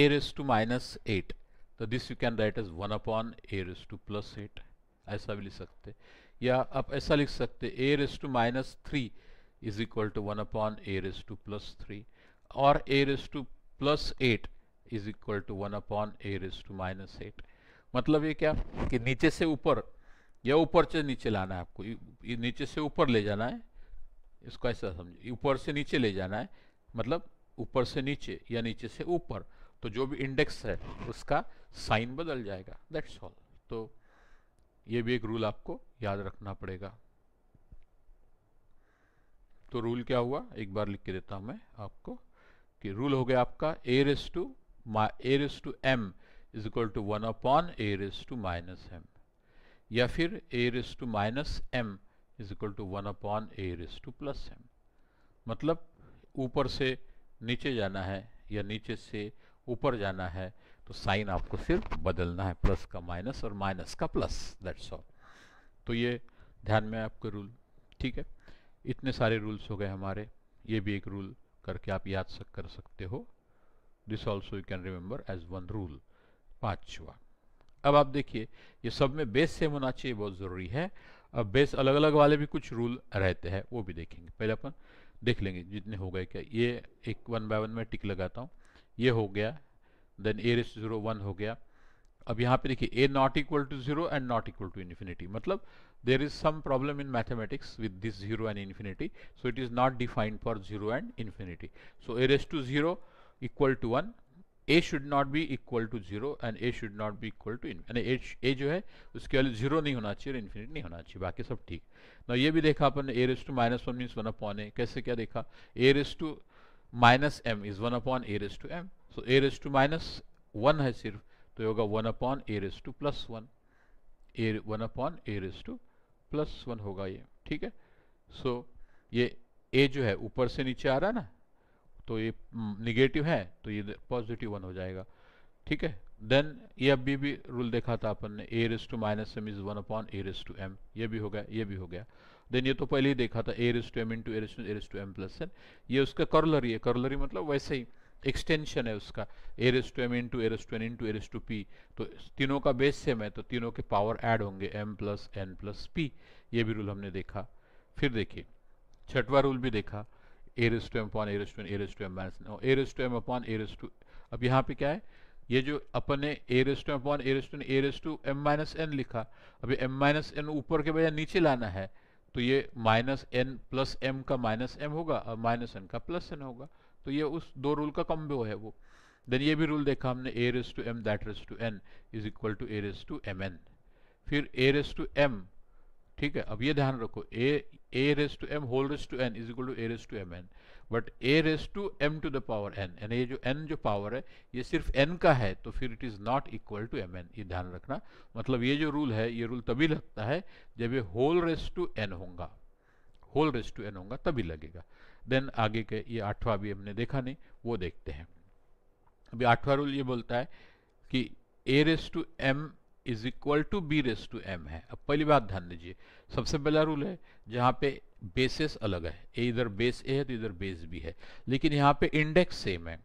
a raise to minus eight तो this you can write as one upon a raise to plus eight ऐसा भी लिख सकते या आप ऐसा लिख सकते a raise to minus three is equal to one upon a raise to plus three और a raise to plus eight is equal to one upon a raise to minus eight मतलब ये क्या कि नीचे से ऊपर या ऊपर से नीचे लाना है आपको नीचे से ऊपर ले जाना है इसको ऐसा समझिए ऊपर से नीचे ले जाना है मतलब ऊपर से नीचे या नीचे से ऊपर तो जो भी इंडेक्स है उसका साइन बदल जाएगा दैट्स ऑल तो ये भी एक रूल आपको याद रखना पड़ेगा तो रूल क्या हुआ एक बार लिख के देता हूं मैं आपको कि रूल हो गया आपका a raise to a raise to m is equal to one upon a raise to minus m या फिर a raise to minus m is equal to one upon a raise to plus m मतलब ऊपर से नीचे जाना है या नीचे से ऊपर जाना है तो साइन आपको सिर्फ बदलना है प्लस का माइनस और माइनस का प्लस दैट्स ऑल तो ये ध्यान में आपके रूल ठीक है इतने सारे रूल्स हो गए हमारे ये भी एक रूल करके आप याद सक कर सकते हो this also you can remember as one rule पाँचवा अब आप देखिए ये सब में बेस सेम होना चाहिए बहुत ज़रूरी है अब बेस अलग अलग वाले भी कुछ रूल रहते हैं वो भी देखेंगे पहले अपन देख लेंगे जितने हो गए क्या ये एक वन बाय वन में टिक लगाता हूँ ये हो गया then a raise zero one हो गया अब यहाँ पे देखिए a not equal to zero and not equal to infinity मतलब there is some problem in mathematics with this zero and infinity so it is not defined for zero and infinity so a raise to zero equal to one a should not be equal to zero and a should not be equal to यानी ए जो है उसके value zero नहीं होना चाहिए और infinite नहीं होना चाहिए बाकी सब ठीक ना ये भी देखा अपन a raise to minus one means one upon a कैसे क्या देखा a raise to minus m is one upon a raise to m so a raise to minus one है सिर्फ तो होगा one upon a raise to plus one a one upon a raise to plus one होगा ये ठीक है सो so, ये ए जो है ऊपर से नीचे आ रहा है ना तो ये निगेटिव हम्म, है तो ये पॉजिटिव वन हो जाएगा ठीक है देन ये अभी भी रूल देखा था अपन ने a raise to minus m is one upon a raise to m ये भी हो गया ये भी हो गया देन ये तो पहले ही देखा था a raise to m into A raise to a raise to m plus n ये उसका कर्लरी है कर्लरी मतलब वैसे ही एक्सटेंशन है उसका a raise to m into A raise to n into A raise to p तो तीनों का बेस सेम है तो तीनों के पावर एड होंगे m plus n plus p ये भी रूल हमने देखा फिर देखिए छठवा रूल भी देखा a raise to m upon a raise to n a raise to m minus a raise to m upon a raise to अब यहाँ पे क्या है ये जो अपन ने a raise to upon a raise to a raise to m minus n लिखा अभी एम माइनस एन ऊपर के बजाय नीचे लाना है तो ये माइनस एन प्लस एम का माइनस एम होगा और माइनस एन का प्लस एन होगा तो ये उस दो रूल का कम्बो है वो देन ये भी रूल देखा हमने a raise to m that raise to n is equal to a raise to m n फिर ए रेस टू एम ठीक है अब ये ध्यान रखो a a raise to m whole raise to n is equal to a raise to m n but a raise to m to the power n यानी ये जो एन जो पावर है ये सिर्फ एन का है तो फिर it is not equal to m n ये ध्यान रखना मतलब ये जो रूल है ये रूल तभी लगता है जब ये होल रेस टू एन होगा होल रेस टू एन होगा तभी लगेगा देन आगे के ये आठवा भी हमने देखा नहीं वो देखते हैं अभी आठवा रूल ये बोलता है कि a raise to m is equal to b raise to m है अब पहली बात ध्यान दीजिए सबसे पहला रूल है जहाँ पे बेसिस अलग है ए इधर बेस ए है तो इधर बेस बी है लेकिन यहाँ पे इंडेक्स सेम है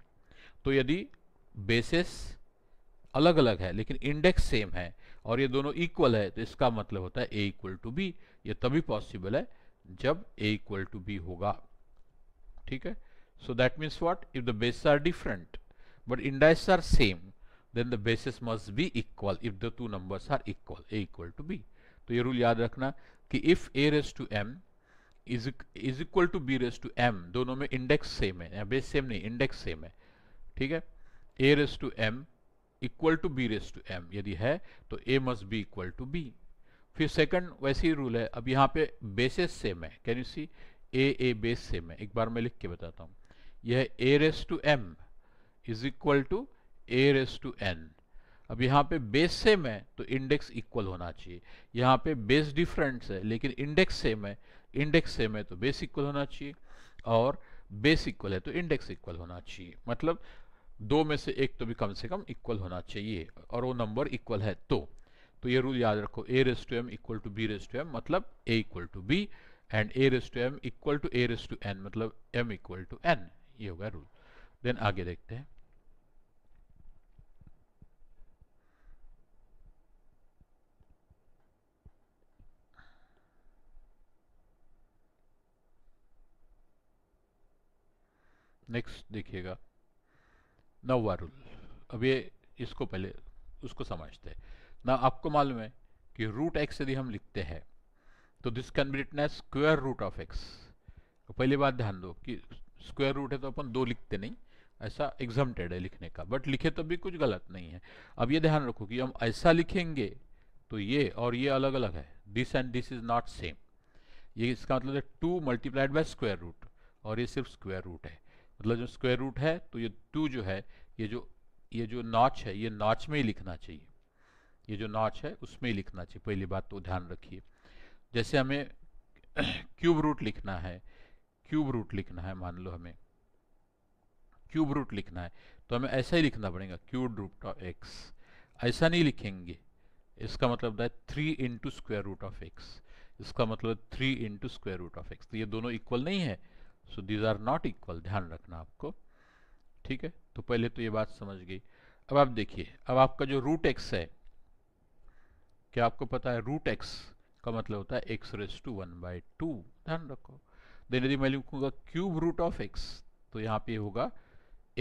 तो यदि बेसिस अलग अलग है लेकिन इंडेक्स सेम है और ये दोनों इक्वल है तो इसका मतलब होता है ए इक्वल टू बी ये तभी पॉसिबल है जब ए इक्वल टू बी होगा ठीक है so that means what if the base are different but index are same then the basis must be equal if the two numbers are equal a equal to b तो ये rule याद रखना कि if a raise to m is equal to b raise to m दोनों में index same है base same नहीं index same है ठीक है a raise to m equal to b raise to m यदि है तो a must be equal to b फिर सेकंड वैसे ही रूल है अब यहाँ पे बेसिस सेम है can you see a a base same है एक बार मैं लिख के बताता हूँ यह a raise to m is equal to a raise to n अब यहाँ पे बेस सेम है तो इंडेक्स इक्वल होना चाहिए यहाँ पे बेस डिफरेंस है लेकिन इंडेक्स सेम है इंडेक्स सेम है तो बेस इक्वल होना चाहिए और बेस इक्वल है तो इंडेक्स इक्वल होना चाहिए मतलब दो में से एक तो भी कम से कम इक्वल होना चाहिए और वो नंबर इक्वल है तो तो ये रूल याद रखो a raise to m equal to b raise to M मतलब a equal to b and a raise to m equal to a raise to n मतलब एम इक्वल टू एन ये होगा रूल देन आगे देखते हैं next देखिएगा नवा अब ये इसको पहले उसको समझते हैं ना आपको मालूम है कि रूट एक्स यदि हम लिखते हैं तो this can be written as root of x तो पहली बात ध्यान दो कि स्क्वायर रूट है तो अपन दो लिखते नहीं ऐसा एग्जामटेड है लिखने का बट लिखे तो भी कुछ गलत नहीं है अब ये ध्यान रखो कि हम ऐसा लिखेंगे तो ये और ये अलग अलग है this and this is not same ये इसका मतलब है two multiplied by square root और ये सिर्फ स्क्वायर रूट है मतलब जो स्क्वायर रूट है तो ये टू जो है ये जो ये जो नॉच है ये नॉच में ही लिखना चाहिए ये जो नॉच है उसमें ही लिखना चाहिए पहली बात तो ध्यान रखिए जैसे हमें क्यूब रूट लिखना है क्यूब रूट लिखना है मान लो हमें क्यूब रूट लिखना है तो हमें ऐसा ही लिखना पड़ेगा क्यूब रूट ऑफ एक्स ऐसा नहीं लिखेंगे इसका मतलब है three into square root of x इसका मतलब three into square root of x तो ये दोनों इक्वल नहीं है so these are not equal ध्यान रखना आपको ठीक है तो पहले तो ये बात समझ गई अब आप देखिए अब आपका जो रूट एक्स है क्या आपको पता है रूट एक्स का मतलब होता है x raise to one by two ध्यान रखो देन यदि मैं लिखूंगा क्यूब रूट ऑफ एक्स तो यहाँ पे होगा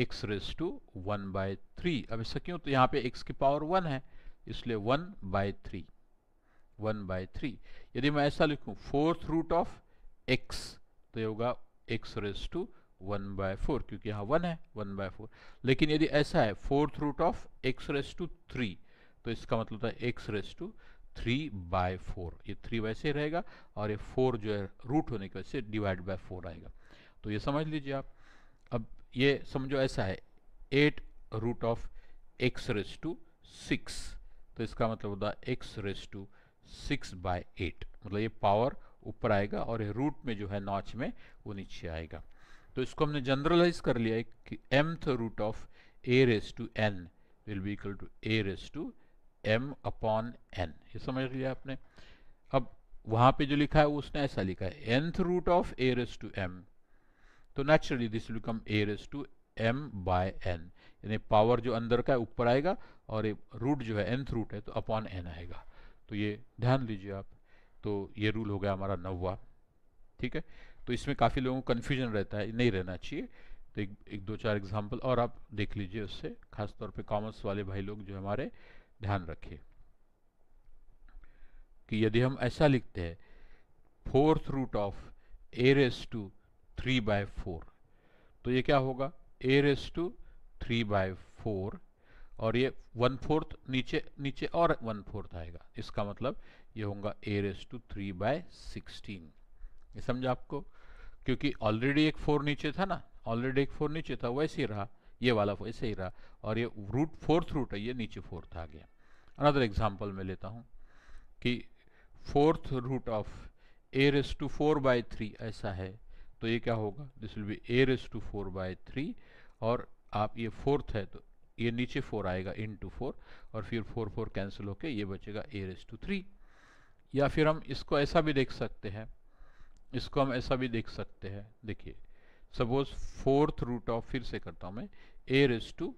x raise to one by three अब ऐसा क्यों तो यहाँ पे एक्स की पावर वन है इसलिए one by three one by three यदि मैं ऐसा लिखूँ फोर्थ रूट ऑफ एक्स तो ये होगा x raise to one by four क्योंकि यहाँ वन है वन बाय फोर लेकिन यदि ऐसा है fourth root of x raise to three तो इसका मतलब था x raise to three by four ये थ्री वैसे रहेगा और ये फोर जो है रूट होने की वजह से डिवाइड बाय फोर आएगा तो ये समझ लीजिए आप अब ये समझो ऐसा है eight root of x raise to six तो इसका मतलब होता है x raise to six by eight मतलब ये पावर ऊपर आएगा और ये रूट में जो है नॉच में वो नीचे आएगा तो इसको हमने जनरलाइज कर लिया है कि mth root of a raise to n will be equal to a raise to m upon n ये समझ लिया आपने अब वहां पे जो लिखा है उसने ऐसा लिखा है nth root of a raise to M तो naturally this will come a raise to m by n यानी पावर जो अंदर का है ऊपर आएगा और ये रूट जो है एंथ रूट है तो अपॉन एन आएगा तो ये ध्यान दीजिए आप तो ये रूल हो गया हमारा नववा ठीक है तो इसमें काफ़ी लोगों को कन्फ्यूजन रहता है नहीं रहना चाहिए तो एक, एक दो चार एग्जाम्पल और आप देख लीजिए उससे खासतौर पे कॉमर्स वाले भाई लोग जो हमारे ध्यान रखे कि यदि हम ऐसा लिखते हैं fourth root of a raise to three by four तो ये क्या होगा a raise to three by four और ये वन फोर्थ नीचे नीचे और वन फोर्थ आएगा इसका मतलब ये होगा a raise to three by sixteen ये समझा आपको क्योंकि ऑलरेडी एक फोर नीचे था ना ऑलरेडी एक फोर नीचे था वैसे ही रहा ये वाला वैसे ही रहा और ये रूट फोर्थ रूट है ये नीचे फोर्थ आ गया अनदर एग्जाम्पल मैं लेता हूँ कि fourth root of a raise to four by three ऐसा है तो ये क्या होगा this will be a raise to four by three और आप ये फोर्थ है तो ये नीचे फोर आएगा इन टू फोर और फिर फोर फोर कैंसिल होके ये बचेगा ए रेस टू थ्री या फिर हम इसको ऐसा भी देख सकते हैं इसको हम ऐसा भी देख सकते हैं देखिए सपोज फोर्थ रूट ऑफ फिर से करता हूँ मैं a raise to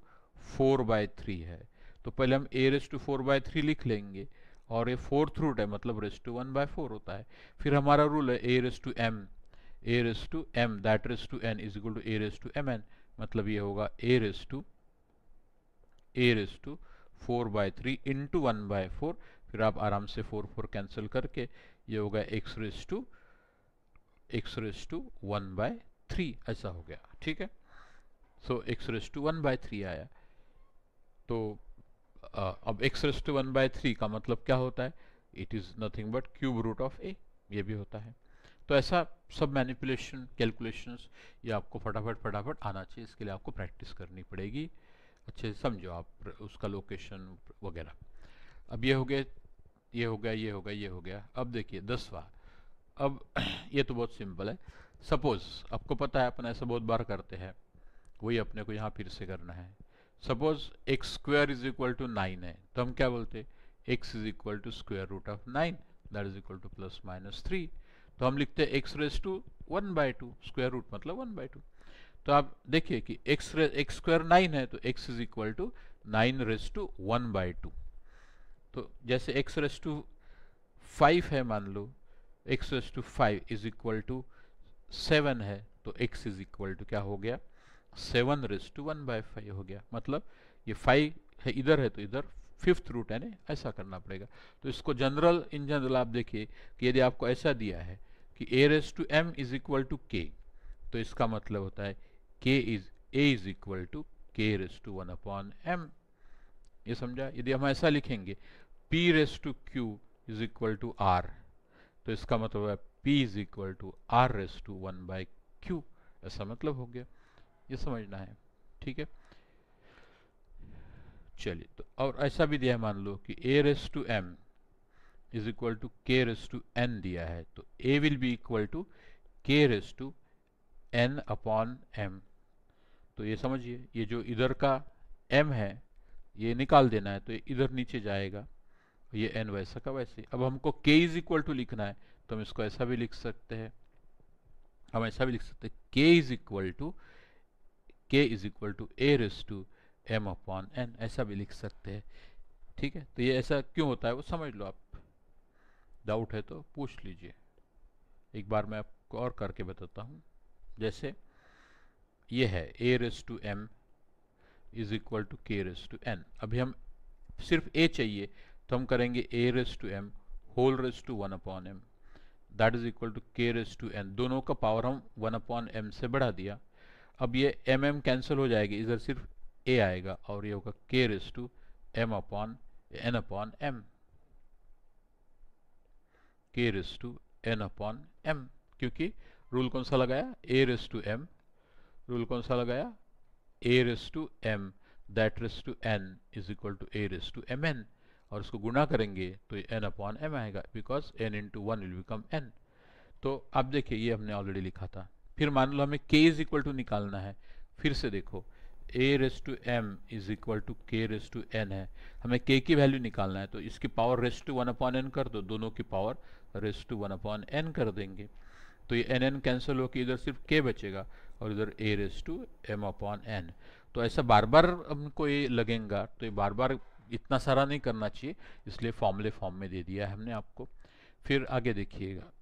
four by three है तो पहले हम a raise to four by three लिख लेंगे और ये फोर्थ रूट है मतलब raise to one by four होता है फिर हमारा रूल है a raise to m a raise to m that raise to n is equal to a raise to m n मतलब ये होगा a raise to a raise to four by three into one by four फिर आप आराम से four four cancel करके ये होगा x raise to x raise to one by three ऐसा हो गया ठीक है so x raise to one by three आया तो आ, अब x raise to one by three का मतलब क्या होता है it is nothing but cube root of a ये भी होता है तो ऐसा सब मैनिपुलेशन कैलकुलेशंस ये आपको फटाफट फटाफट आना चाहिए इसके लिए आपको प्रैक्टिस करनी पड़ेगी अच्छे से समझो आप उसका लोकेशन वगैरह अब ये हो गया ये हो गया ये हो गया ये हो गया अब देखिए दसवा अब ये तो बहुत सिंपल है सपोज आपको पता है अपन ऐसा बहुत बार करते हैं वही अपने को यहाँ फिर से करना है suppose x square is equal to nine है तो हम क्या बोलते हैं x is equal to square root of nine that is equal to plus minus three तो हम लिखते हैं x raise to one by two square root मतलब वन बाई टू तो आप देखिए कि X ray x square nine है तो x is equal to nine raise to one by two तो जैसे एक्स रेस टू फाइव है मान लो x raise to five is equal to seven है तो एक्स इज इक्वल टू क्या हो गया seven raise to one by five हो गया मतलब ये फाइव है इधर है तो इधर फिफ्थ रूट है ना ऐसा करना पड़ेगा तो इसको जनरल इन जनरल आप देखिए कि यदि आपको ऐसा दिया है कि a raise to m is equal to k तो इसका मतलब होता है k is a is equal to k raise to one upon m ये समझा यदि हम ऐसा लिखेंगे p raise to q is equal to r तो इसका मतलब है p is equal to r raise to one by q ऐसा मतलब हो गया ये समझना है ठीक है चलिए तो और ऐसा भी दिया है मान लो कि a raise to m is equal to k raise to n दिया है तो a will be equal to k raise to n upon m तो ये समझिए ये जो इधर का एम है ये निकाल देना है तो ये इधर नीचे जाएगा ये एन वैसा का वैसे अब हमको के इज इक्वल टू लिखना है तो हम इसको ऐसा भी लिख सकते हैं हम ऐसा भी लिख सकते हैं k is equal to k is equal to a raise to m upon n ऐसा भी लिख सकते हैं ठीक है तो ये ऐसा क्यों होता है वो समझ लो आप डाउट है तो पूछ लीजिए एक बार मैं आपको और करके बताता हूँ जैसे ये है a raise to m is equal to k raise to n अभी हम सिर्फ ए चाहिए तो हम करेंगे a raise to m whole raise to one upon m that is equal to k raise to n दोनों का पावर हम वन अपॉन एम से बढ़ा दिया अब ये एम एम कैंसिल हो जाएगी इधर सिर्फ ए आएगा और ये होगा k raise to m upon n upon m k raise to n upon m क्योंकि रूल कौन सा लगाया a raise to m rule कौन सा लगाया a raise to m that raise to n is equal to a raise to m n और उसको गुणा करेंगे तो ये एन अपॉन एम आएगा because n into one will become n तो आप देखिए ये हमने ऑलरेडी लिखा था फिर मान लो हमें के इज इक्वल टू निकालना है फिर से देखो a raise to m is equal to k raise to n है हमें के की वैल्यू निकालना है तो इसकी power raise to one upon n कर दो दोनों की power raise to one upon n कर देंगे तो ये एन एन कैंसिल होकर इधर सिर्फ के बचेगा और इधर a raise to m upon n तो ऐसा बार बार हमको ये लगेगा तो ये बार बार इतना सारा नहीं करना चाहिए इसलिए फॉर्मूले फॉर्म में दे दिया है हमने आपको फिर आगे देखिएगा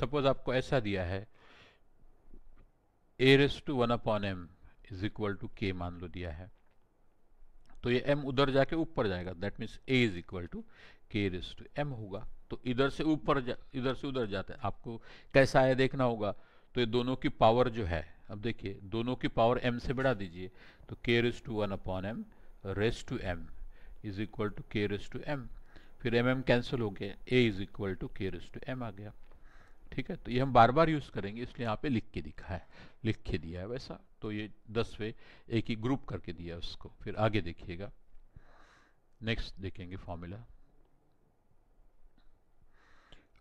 सपोज आपको ऐसा दिया है a raise to one upon m is equal to k मान लो दिया है तो ये m उधर जाके ऊपर जाएगा that means a is equal to k raise to m होगा तो इधर से ऊपर इधर से उधर जाता है आपको कैसा आया देखना होगा तो ये दोनों की पावर जो है अब देखिए दोनों की पावर एम से बढ़ा दीजिए तो k raise to one upon m raise to m is equal to k raise to m फिर एम एम कैंसिल हो गया a is equal to k raise to m आ गया ठीक है तो ये हम बार बार यूज़ करेंगे इसलिए यहाँ पे लिख के दिखा है लिख के दिया है वैसा तो ये दसवें एक ही ग्रुप करके दिया उसको फिर आगे देखिएगा नेक्स्ट देखेंगे फॉर्मूला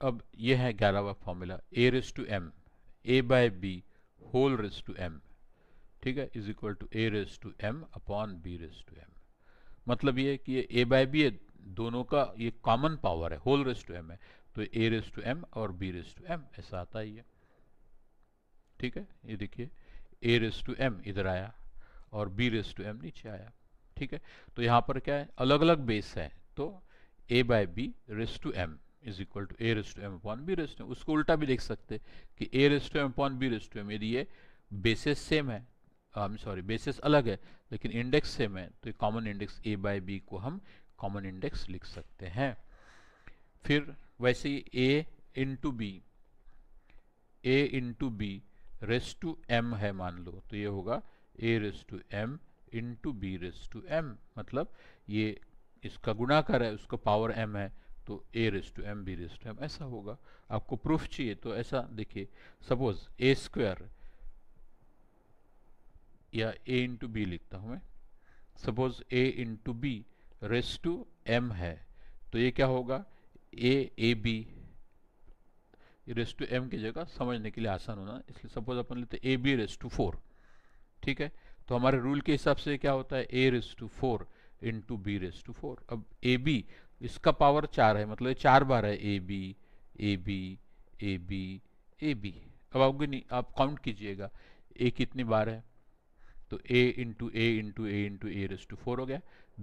अब ये है ग्यारहवा formula a raise to m a by b whole raise to m ठीक है is equal to a raise to m upon b raise to M मतलब ये है कि ये ए बाय बी है दोनों का ये कॉमन पावर है होल रेस टू एम है तो ए रेस टू एम और बी रेस टू एम ऐसा आता ही है ठीक है ये देखिए ए रेस टू एम इधर आया और बी रेस टू एम नीचे आया ठीक है तो यहाँ पर क्या है अलग अलग बेस है तो a by b raise to m is equal to a raised m upon b raised m उसको उल्टा भी देख सकते कि a raised m upon b raised m यदि ये बेसिस सेम है आई एम सॉरी बेसिस अलग है लेकिन इंडेक्स सेम है तो common index a by b को हम कॉमन इंडेक्स लिख सकते हैं फिर वैसे ही a into b a into b raised to m है मान लो तो ये होगा a raised to m into b raised to M मतलब ये इसका गुणाकार है उसका पावर एम है तो ए raise to m b raise to m ऐसा होगा आपको प्रूफ चाहिए तो ऐसा देखिए सपोज ए स्क्वायर या ए इंटू बी लिखता हूं मैं suppose a into b raise to m है तो ये क्या होगा a a b raise to m की जगह समझने के लिए आसान होना इसलिए सपोज अपन लेते a b raise to four ठीक है तो हमारे रूल के हिसाब से क्या होता है a raise to four into b raise to four अब ए बी इसका पावर चार है मतलब चार बार है a b a b a b a b अब आपको नहीं आप काउंट कीजिएगा ए कितनी बार है तो a into A into A into A raise to four हो गया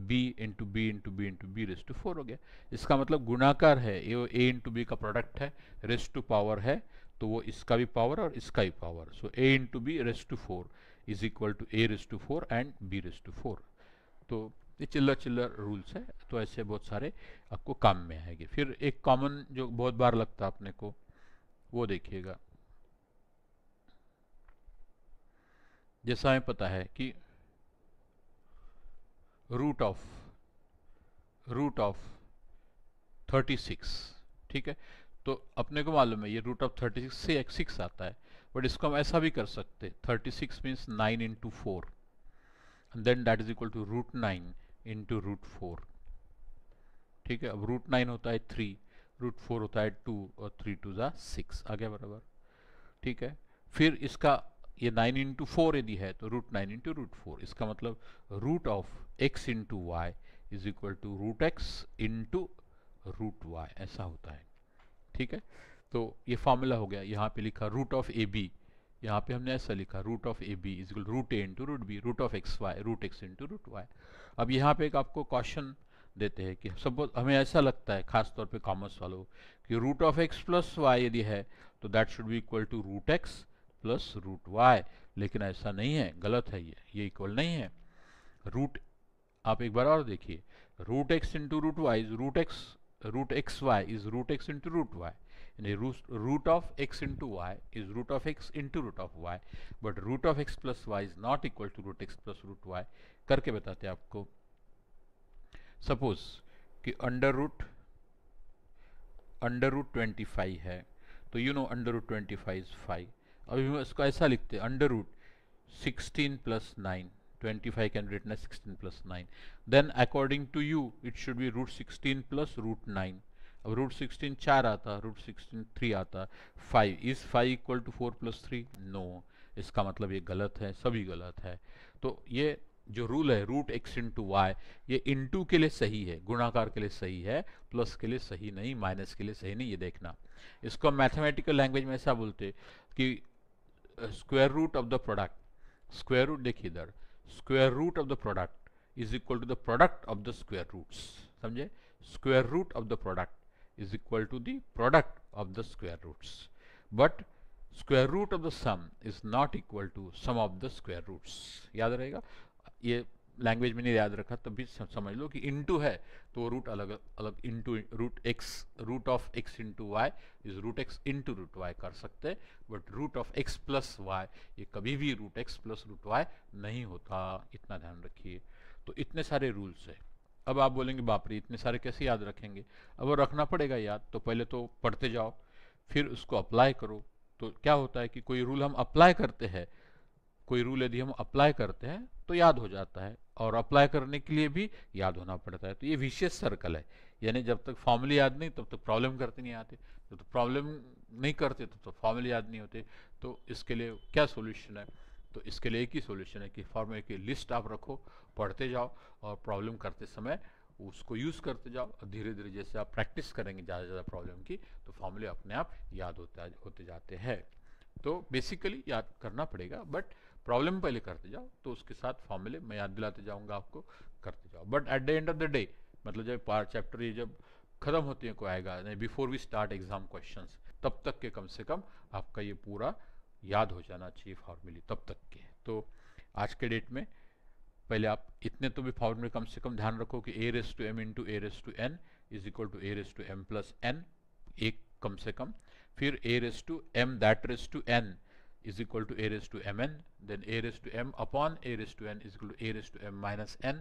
b into b into b into b raise to four हो गया इसका मतलब गुणाकार है ये ए इंटू बी का प्रोडक्ट है रेस टू पावर है तो वो इसका भी पावर और इसका भी power so a into b raise to four is equal to a raise to four and b raise to four तो ये चिल्लर चिल्लर रूल्स है तो ऐसे बहुत सारे आपको काम में आएंगे फिर एक कॉमन जो बहुत बार लगता है अपने को वो देखिएगा जैसा हमें पता है कि रूट ऑफ रूट ऑफ 36 ठीक है तो अपने को मालूम है ये रूट ऑफ 36 से एक सिक्स आता है बट इसको हम ऐसा भी कर सकते 36 six means nine into four then that is equal to root nine into root four ठीक है अब रूट नाइन होता है थ्री रूट फोर होता है टू और थ्री टू ज़ा सिक्स आ गया बराबर ठीक है फिर इसका ये नाइन इंटू फोर यदि है तो root nine into root four इसका मतलब root of x into y is equal to root x into root y ऐसा होता है ठीक है तो ये फार्मूला हो गया यहाँ पे लिखा रूट ऑफ ए बी यहाँ पे हमने ऐसा लिखा root of a b equal root a into root b root of x y root x into root y अब यहाँ पे एक आपको क्वेश्चन देते हैं कि सपोज हमें ऐसा लगता है खासतौर पे कॉमर्स वालों कि root of x plus y यदि है तो that should be equal to root x plus root y लेकिन ऐसा नहीं है गलत है ये ये इक्वल नहीं है रूट आप एक बार और देखिए root x into root y is root x root x y is root x into root y यानी root of x into y is root of x into root of y but root of x plus y is not equal to root x plus root y करके बताते हैं आपको suppose कि under root under root twenty five है तो you know under root twenty five is five अभी हम इसको ऐसा लिखते हैं under root sixteen plus nine 25 can be written as 16 plus 9. Then according to you, it should be root 16 plus root अब root sixteen चार आता रूट सिक्सटीन थ्री आता five is five equal to four plus three no इसका मतलब ये गलत है सभी गलत है तो ये जो रूल है रूट एक्स इंटू वाई ये इंटू के लिए सही है गुणाकार के लिए सही है प्लस के लिए सही नहीं माइनस के लिए सही नहीं ये देखना इसको हम मैथमेटिकल लैंग्वेज में ऐसा बोलते कि square root of the product square root देखिए इधर square root of the product is equal to the product of the square roots समझे square root of the product is equal to the product of the square roots. But square root of the sum is not equal to sum of the square roots याद रहेगा ये language में नहीं याद रखा तब भी समझ लो कि इनटू है तो रूट अलग अलग into root x root of x into y is root x into root y कर सकते हैं but root of x plus y ये कभी भी root x plus root y नहीं होता इतना ध्यान रखिए तो इतने सारे रूल्स है अब आप बोलेंगे बापरी इतने सारे कैसे याद रखेंगे अब वो रखना पड़ेगा याद तो पहले तो पढ़ते जाओ फिर उसको अप्लाई करो तो क्या होता है कि कोई रूल हम अप्लाई करते हैं कोई रूल यदि हम अप्लाई करते हैं तो याद हो जाता है और अप्लाई करने के लिए भी याद होना पड़ता है तो ये विशेष सर्कल है यानी जब तक फॉर्मली याद नहीं तब तक प्रॉब्लम करते नहीं आते जब तक प्रॉब्लम नहीं करते तब तक फॉर्मली याद नहीं होते तो इसके लिए क्या सोल्यूशन है तो इसके लिए एक ही सोल्यूशन है कि फॉर्मूले की लिस्ट आप रखो पढ़ते जाओ और प्रॉब्लम करते समय उसको यूज़ करते जाओ धीरे धीरे जैसे आप प्रैक्टिस करेंगे ज़्यादा ज़्यादा प्रॉब्लम की तो फॉर्मूले अपने आप याद होता होते जाते हैं तो बेसिकली याद करना पड़ेगा बट प्रॉब्लम पहले करते जाओ तो उसके साथ फॉर्मूले मैं याद दिलाते जाऊंगा आपको करते जाओ but at the end of the day मतलब जब पार चैप्टर ये जब खत्म होते हैं कोई आएगा नहीं before we start exam questions तब तक के कम से कम आपका ये पूरा याद हो जाना चाहिए फार्मूले तब तक के तो आज के डेट में पहले आप इतने तो भी फार्मूले कम से कम ध्यान रखो कि a raise to m into A raise to n is equal to a raise to m plus n एक कम से कम फिर a raise to m that raise to n equal to a raise to m n then a raise to m upon a raise to n is equal to a raise to m minus n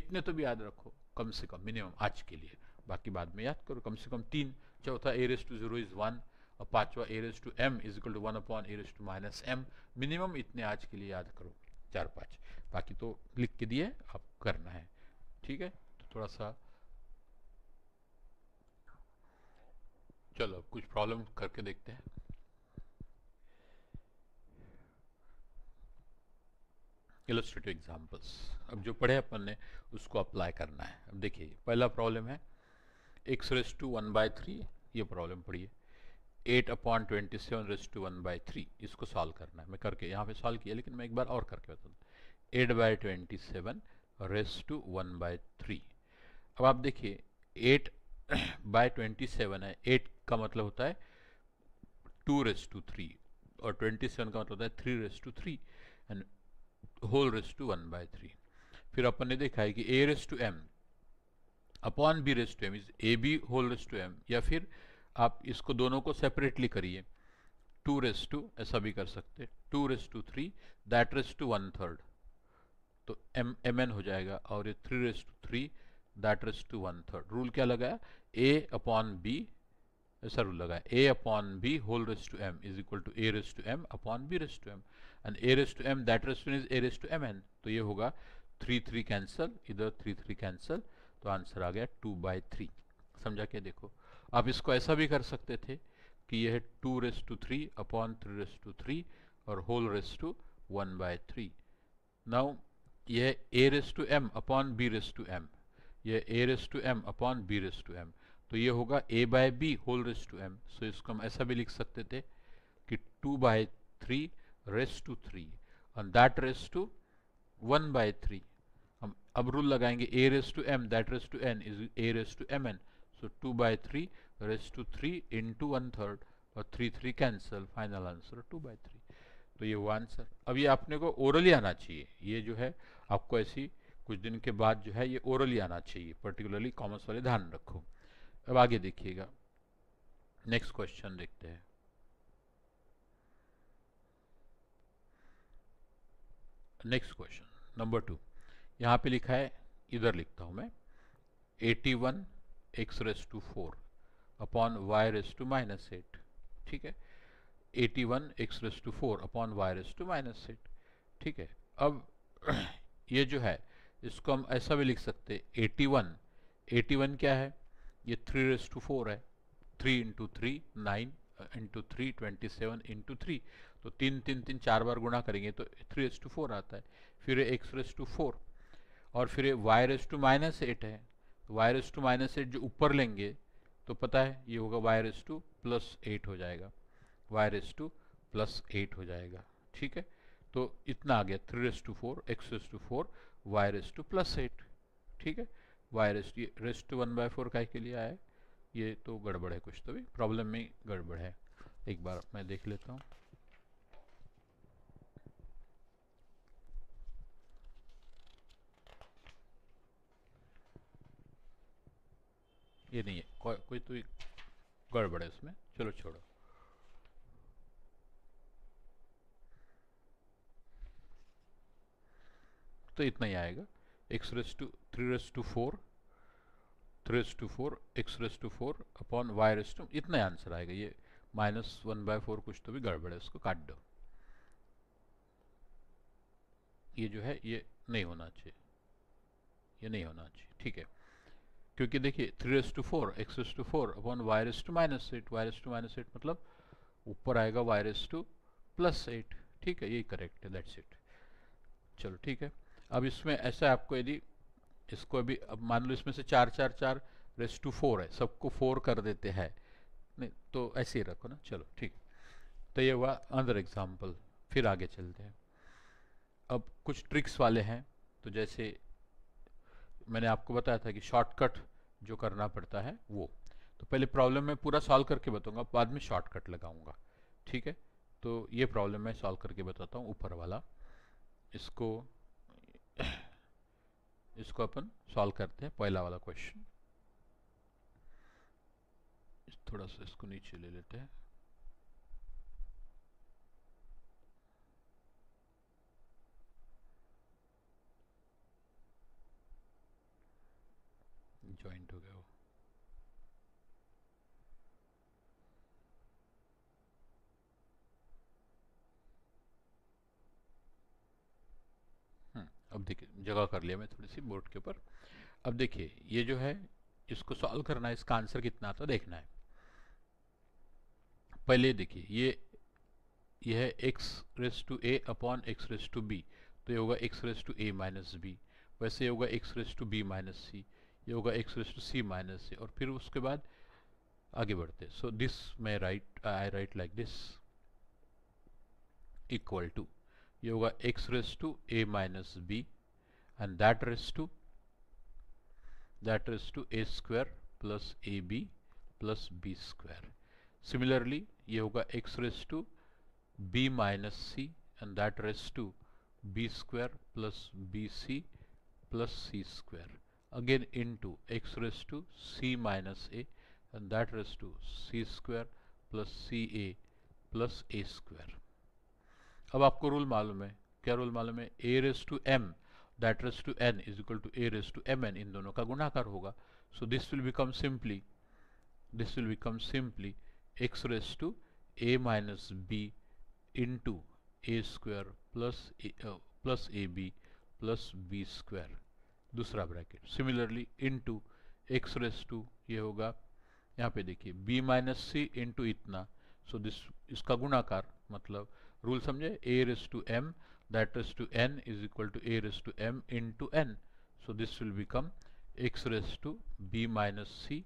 इतने तो भी याद रखो कम से कम minimum आज के लिए बाकी बाद में याद करो कम से कम तीन चौथा a raise to zero is one और पांचवा a raise to m is equal to one upon a raise to minus m minimum इतने आज के लिए याद करो चार पाँच बाकी तो लिख के दिए आप करना है ठीक है तो थोड़ा सा चलो कुछ प्रॉब्लम करके देखते हैं इलस्ट्रेटिव एग्जांपल्स अब जो पढ़े अपन ने उसको अप्लाई करना है अब देखिए पहला प्रॉब्लम है x raise to one by three ये प्रॉब्लम पढ़िए eight upon twenty seven raise to one by three इसको सॉल्व करना है मैं करके यहाँ पे सॉल्व किया लेकिन मैं एक बार और करके बता दूँ eight by twenty seven raise to one by three अब आप देखिए एट बाय ट्वेंटी सेवन है एट का मतलब होता है टू रेस टू थ्री और ट्वेंटी सेवन का मतलब होता है three raise to three and whole raise to one by three फिर अपन ने देखा है कि a raise to m upon b raise to m is a b whole raise to M या फिर आप इसको दोनों को सेपरेटली करिए टू रेस टू ऐसा भी कर सकते two raise to three that raise to one third तो एम एम एन हो जाएगा और ये three raise to three that raise to one third rule क्या लगाया ए अपॉन बी ऐसा रूल लगाया a upon b whole raise to m is equal to a raise to m upon b raise to m and a raise to m that raise to is a raise to m n तो ये होगा three three cancel इधर three three cancel तो answer आ गया two by three समझा के देखो आप इसको ऐसा भी कर सकते थे कि यह two raise to three upon three raise to three और whole raise to one by three now यह a raise to m upon b raise to m यह a raise to m upon b raise to M तो ये होगा a by b whole raise to m so इसको हम ऐसा भी लिख सकते थे कि two by three raise to three and that raise to one by three हम अब रूल लगाएंगे a raise to m that raise to n is a raise to m n two by three raise to three into one third और three three cancel final answer two by three तो ये वो answer अब ये आपने को orally आना चाहिए ये जो है आपको ऐसी कुछ दिन के बाद जो है ये ओरली आना चाहिए पर्टिकुलरली कॉमर्स वाले ध्यान रखो अब आगे देखिएगा नेक्स्ट क्वेश्चन देखते हैं नेक्स्ट क्वेश्चन नंबर टू यहाँ पे लिखा है इधर लिखता हूँ मैं 81 x raise to four upon y raise to minus eight ठीक है eighty one x raise to four upon y raise to minus eight ठीक है अब ये जो है इसको हम ऐसा भी लिख सकते एटी वन एटी वन क्या है ये थ्री रेस टू फोर है three into three nine into three twenty seven into three तो तीन तीन तीन चार बार गुणा करेंगे तो थ्री रेस टू फोर आता है फिर एक्स रेस टू फोर और फिर y raise to minus eight है तो टू माइनस एट जो ऊपर लेंगे तो पता है ये होगा y raise to plus eight हो जाएगा y raise to plus eight हो जाएगा ठीक है तो इतना आ गया three raise to four x raise to four y raise to plus eight ठीक है y raise to raise to one by four का के लिए आया है ये तो गड़बड़ है कुछ तो भी प्रॉब्लम में गड़बड़ है एक बार मैं देख लेता हूँ ये नहीं है को, कोई तो गड़बड़ है उसमें चलो छोड़ो तो इतना ही आएगा x raise to three raise to four three raise to four x raise to four upon y raise to इतना ही आंसर आएगा ये माइनस वन बाय फोर कुछ तो भी गड़बड़ है उसको काट दो ये जो है ये नहीं होना चाहिए ये नहीं होना चाहिए ठीक है क्योंकि देखिए three raise to four x raise to four upon y raise to minus eight y raise to minus eight मतलब ऊपर आएगा y raise to plus eight ठीक है यही करेक्ट है दैट्स इट चलो ठीक है अब इसमें ऐसा आपको यदि इसको अभी अब मान लो इसमें से चार चार चार रेस टू फोर है सबको फोर कर देते हैं नहीं तो ऐसे ही रखो ना चलो ठीक तो ये हुआ अंदर एग्जाम्पल फिर आगे चलते हैं अब कुछ ट्रिक्स वाले हैं तो जैसे मैंने आपको बताया था कि शॉर्टकट जो करना पड़ता है वो तो पहले प्रॉब्लम मैं पूरा सॉल्व करके बताऊंगा बाद में शॉर्टकट लगाऊंगा ठीक है तो ये प्रॉब्लम मैं सॉल्व करके बताता हूँ ऊपर वाला इसको इसको अपन सॉल्व करते हैं पहला वाला क्वेश्चन थोड़ा सा इसको नीचे ले लेते हैं अब देखिए जगह कर लिया मैं थोड़ी सी बोर्ड के ऊपर अब देखिए ये जो है इसको सॉल्व करना है इसका आंसर कितना आता देखना है पहले देखिए ये यह है x raise to a upon x raise to b तो ये होगा x raise to a minus b वैसे ये होगा x raise to b minus c ये होगा x raise to c minus c और फिर उसके बाद आगे बढ़ते सो दिस मै write I write like this equal to you got x raised to a minus b and that raised to that raised to a square plus ab plus b square. Similarly, you got x raised to b minus c and that raised to b square plus bc plus c square again into x raised to c minus a and that raised to c square plus ca plus a square. अब आपको rule मालूम है क्या rule मालूम है a raise to m that raise to n is equal to a raise to m n इन दोनों का गुणाकार होगा so this will become simply this will become simply x raise to a minus b into a square plus plus a b plus b square दूसरा bracket similarly into x raise to ये होगा यहाँ पे देखिए b minus c into इतना सो so this इसका गुणाकार मतलब रूल समझे a raise to m that raise to n is equal to a raise to m into n so this will become x raise to b minus c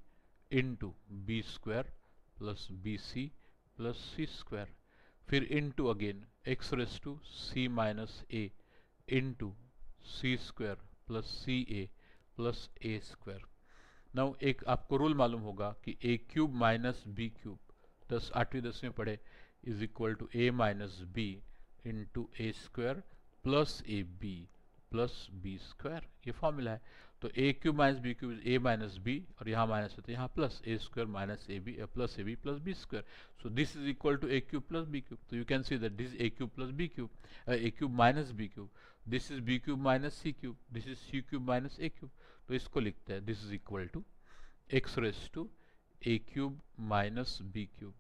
into b square plus b c plus c square फिर into again x raise to c minus a into c square plus c a plus a square now एक आपको rule मालूम होगा कि a cube minus b cube दस आठवीं दसवीं पढ़े is equal to a minus b into a square plus a b plus b square ये फॉर्मूला है तो a cube minus b cube a minus b और यहाँ माइनस है तो यहाँ plus a square minus a b plus a b plus b square so this is equal to a cube plus b cube तो you can see that this a cube plus b cube a cube minus b cube this is b cube minus c cube this is c cube minus a cube तो इसको लिखते हैं this is equal to x raise to a cube minus b cube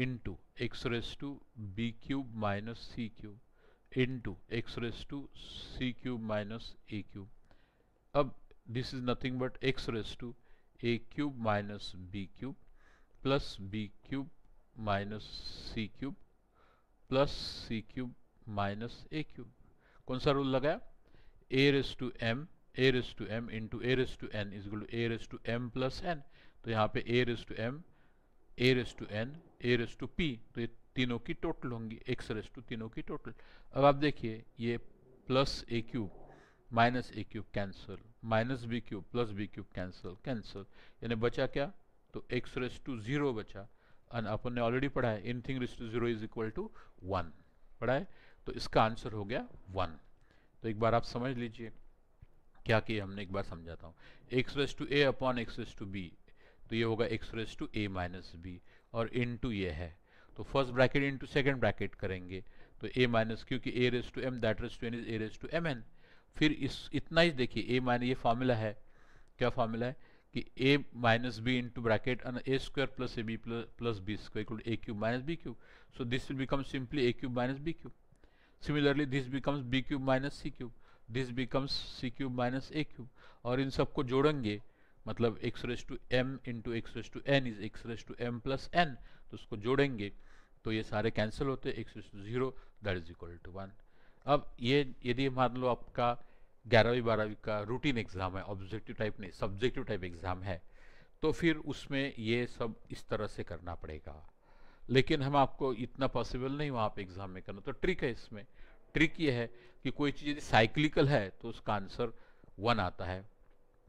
into x raise to b cube minus c cube into x raise to c cube minus a cube अब this is nothing but x raise to a cube minus b cube plus b cube minus c cube plus c cube minus a cube कौन सा rule लगाया a raise to m a raise to m into A raise to n is to a raise to m plus n तो यहाँ पे a raise to m a raise to n a raise to p तो तीनों की total होंगी x raise to तीनों की total अब आप देखिए ये plus a cube minus a cube cancel minus b cube plus b cube cancel cancel यानी बचा क्या तो एक्स रेस टू जीरो बचा एंड अपन ने ऑलरेडी पढ़ा है anything raise to zero is equal to one पढ़ा है तो इसका आंसर हो गया वन तो एक बार आप समझ लीजिए क्या किया हमने एक बार समझाता हूँ x raise to a upon x raise to b तो ये होगा x raise to a minus b और इनटू ये है तो first bracket into second bracket करेंगे तो ए माइनस क्यू की a raise to m that raise to n is a raise to m n फिर इस इतना ही देखिए ए माइनस ये फार्मूला है क्या फार्मूला है कि a minus b into bracket n a square plus a b plus b square equal a cube minus b cube so this will become simply a cube minus b cube similarly this becomes b cube minus c cube this becomes c cube minus a cube और इन सबको जोड़ेंगे मतलब x raise to m into x raise to n is x raise to m plus n तो उसको जोड़ेंगे तो ये सारे कैंसिल होते हैं x raise to zero that is equal to one अब ये यदि मान लो आपका ग्यारहवीं बारहवीं का रूटीन एग्ज़ाम है ऑब्जेक्टिव टाइप नहीं सब्जेक्टिव टाइप एग्ज़ाम है तो फिर उसमें ये सब इस तरह से करना पड़ेगा लेकिन हम आपको इतना पॉसिबल नहीं वहाँ पे एग्ज़ाम में करना तो ट्रिक है इसमें ट्रिक ये है कि कोई चीज़ यदि साइक्लिकल है तो उसका आंसर वन आता है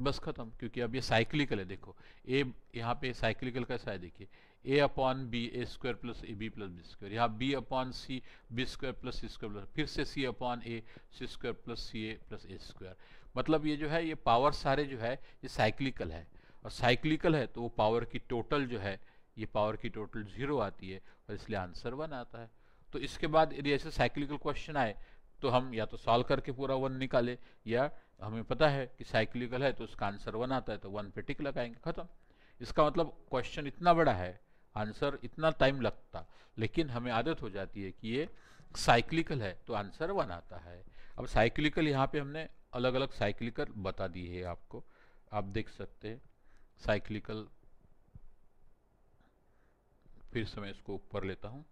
बस खत्म क्योंकि अब ये साइक्लिकल है देखो ए यहाँ पे साइक्लिकल कैसा है देखिए a upon b a square plus a b plus b square यहाँ b upon c b square plus c square plus फिर से c upon a c square plus c a plus a square मतलब ये जो है ये power सारे जो है ये साइक्लिकल है और साइक्लिकल है तो वो पावर की टोटल जो है ये पावर की टोटल जीरो आती है और इसलिए आंसर वन आता है तो इसके बाद यदि ऐसे साइक्लिकल क्वेश्चन आए तो हम या तो सॉल्व करके पूरा वन निकाले या हमें पता है कि साइक्लिकल है तो उसका आंसर वन आता है तो वन पे टिक लगाएंगे खत्म इसका मतलब क्वेश्चन इतना बड़ा है आंसर इतना टाइम लगता लेकिन हमें आदत हो जाती है कि ये साइक्लिकल है तो आंसर वन आता है अब साइक्लिकल यहाँ पे हमने अलग अलग साइक्लिकल बता दी है आपको आप देख सकते हैं साइक्लिकल फिर से मैं इसको ऊपर लेता हूँ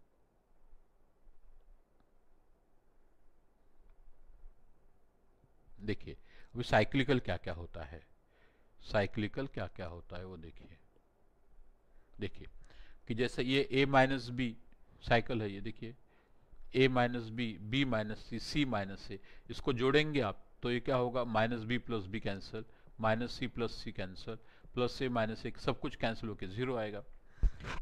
देखिए अभी साइक्लिकल क्या क्या होता है साइक्लिकल क्या क्या होता है वो देखिए देखिए कि जैसे ये ए माइनस बी साइकिल है ये देखिए a minus b b minus c c minus a इसको जोड़ेंगे आप तो ये क्या होगा minus b plus b cancel minus c plus c cancel plus a minus a सब कुछ कैंसिल होकर ज़ीरो आएगा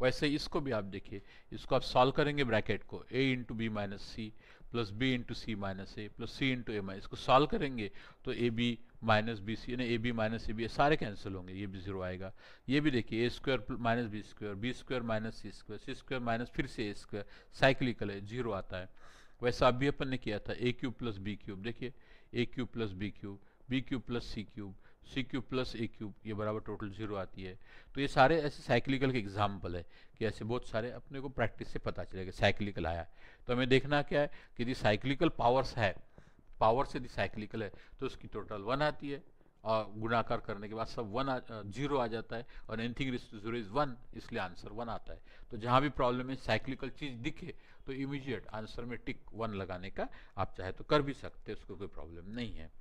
वैसे इसको भी आप देखिए इसको आप सॉल्व करेंगे ब्रैकेट को a into b minus c plus b into c minus a plus c into a minus इसको सॉल्व करेंगे तो a b minus b c यानी a b minus a b सारे कैंसिल होंगे ये भी जीरो आएगा ये भी देखिए a square minus b square b square minus c square c square minus फिर से ए स्क्वायर साइक्लिकल है जीरो आता है वैसा अभी अपन ने किया था a cube plus b cube देखिए a cube plus b cube b cube plus c cube c cube plus a cube ये बराबर टोटल जीरो आती है तो ये सारे ऐसे साइक्लिकल के एग्जाम्पल है कि ऐसे बहुत सारे अपने को प्रैक्टिस से पता चलेगा साइक्लिकल आया तो हमें देखना क्या है कि यदि साइक्लिकल पावर्स है पावर से यदि साइक्लिकल है तो उसकी टोटल वन आती है और गुणाकार करने के बाद सब वन आ, जीरो आ जाता है और anything raised zero is one इसलिए आंसर वन आता है तो जहाँ भी प्रॉब्लम है साइक्लिकल चीज़ दिखे तो इमीजिएट आंसर में टिक वन लगाने का आप चाहे तो कर भी सकते हैं उसको कोई प्रॉब्लम नहीं है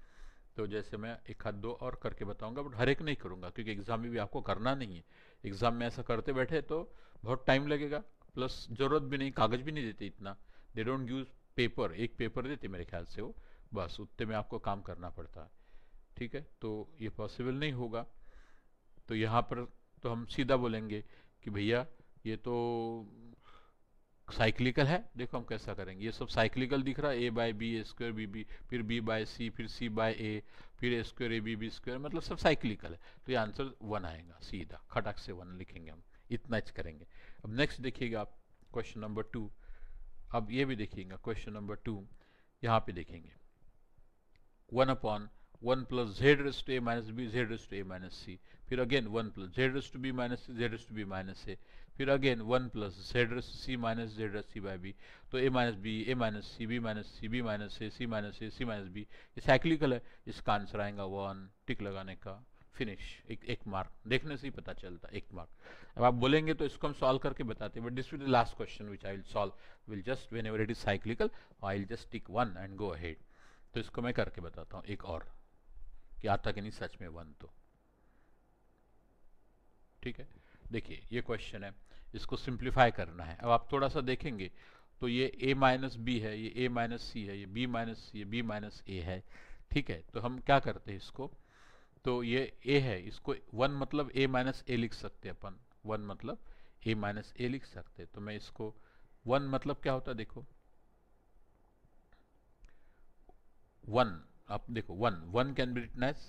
तो जैसे मैं एक हाथ दो और करके बताऊंगा बट हर एक नहीं करूंगा क्योंकि एग्ज़ाम में भी आपको करना नहीं है एग्ज़ाम में ऐसा करते बैठे तो बहुत टाइम लगेगा प्लस ज़रूरत भी नहीं कागज़ भी नहीं देते इतना दे डोंट यूज़ पेपर एक पेपर देते मेरे ख्याल से वो बस उतने में आपको काम करना पड़ता है ठीक है तो ये पॉसिबल नहीं होगा तो यहाँ पर तो हम सीधा बोलेंगे कि भैया ये तो साइक्लिकल है देखो हम कैसा करेंगे ये सब साइक्लिकल दिख रहा है a by b a square b b फिर बी बाय सी फिर सी बाय ए फिर a square a b b square मतलब सब साइक्लिकल है तो ये आंसर वन आएगा सीधा खटक से वन लिखेंगे हम इतना इच करेंगे अब नेक्स्ट देखिएगा आप क्वेश्चन नंबर टू अब ये भी देखिएगा क्वेश्चन नंबर टू यहाँ पे देखेंगे one upon one plus z raise to a minus b z raise to a minus c फिर again one plus z raise to b minus c z raise to b minus a फिर again one plus Z रस सी minus Z रस सी by b तो a minus b a minus c b minus c b minus a c minus a c minus b ये cyclical है इसका answer आएगा one tick लगाने का फिनिश एक एक मार्क देखने से ही पता चलता एक मार्क अब आप बोलेंगे तो इसको हम सॉल्व करके बताते हैं but this will the last question which I will solve will just whenever it is cyclical I will just tick one and go ahead तो इसको मैं करके बताता हूँ एक और कि आता कि नहीं सच में वन तो ठीक है देखिए ये क्वेश्चन है इसको सिंप्लीफाई करना है अब आप थोड़ा सा देखेंगे तो ये ए माइनस बी है ये ए माइनस सी है ये बी माइनस ये बी माइनस ए है ठीक है तो हम क्या करते हैं इसको तो ये ए है इसको वन मतलब ए माइनस ए लिख सकते हैं अपन वन मतलब ए माइनस ए लिख सकते हैं तो मैं इसको वन मतलब क्या होता है देखो वन आप देखो one one can be written as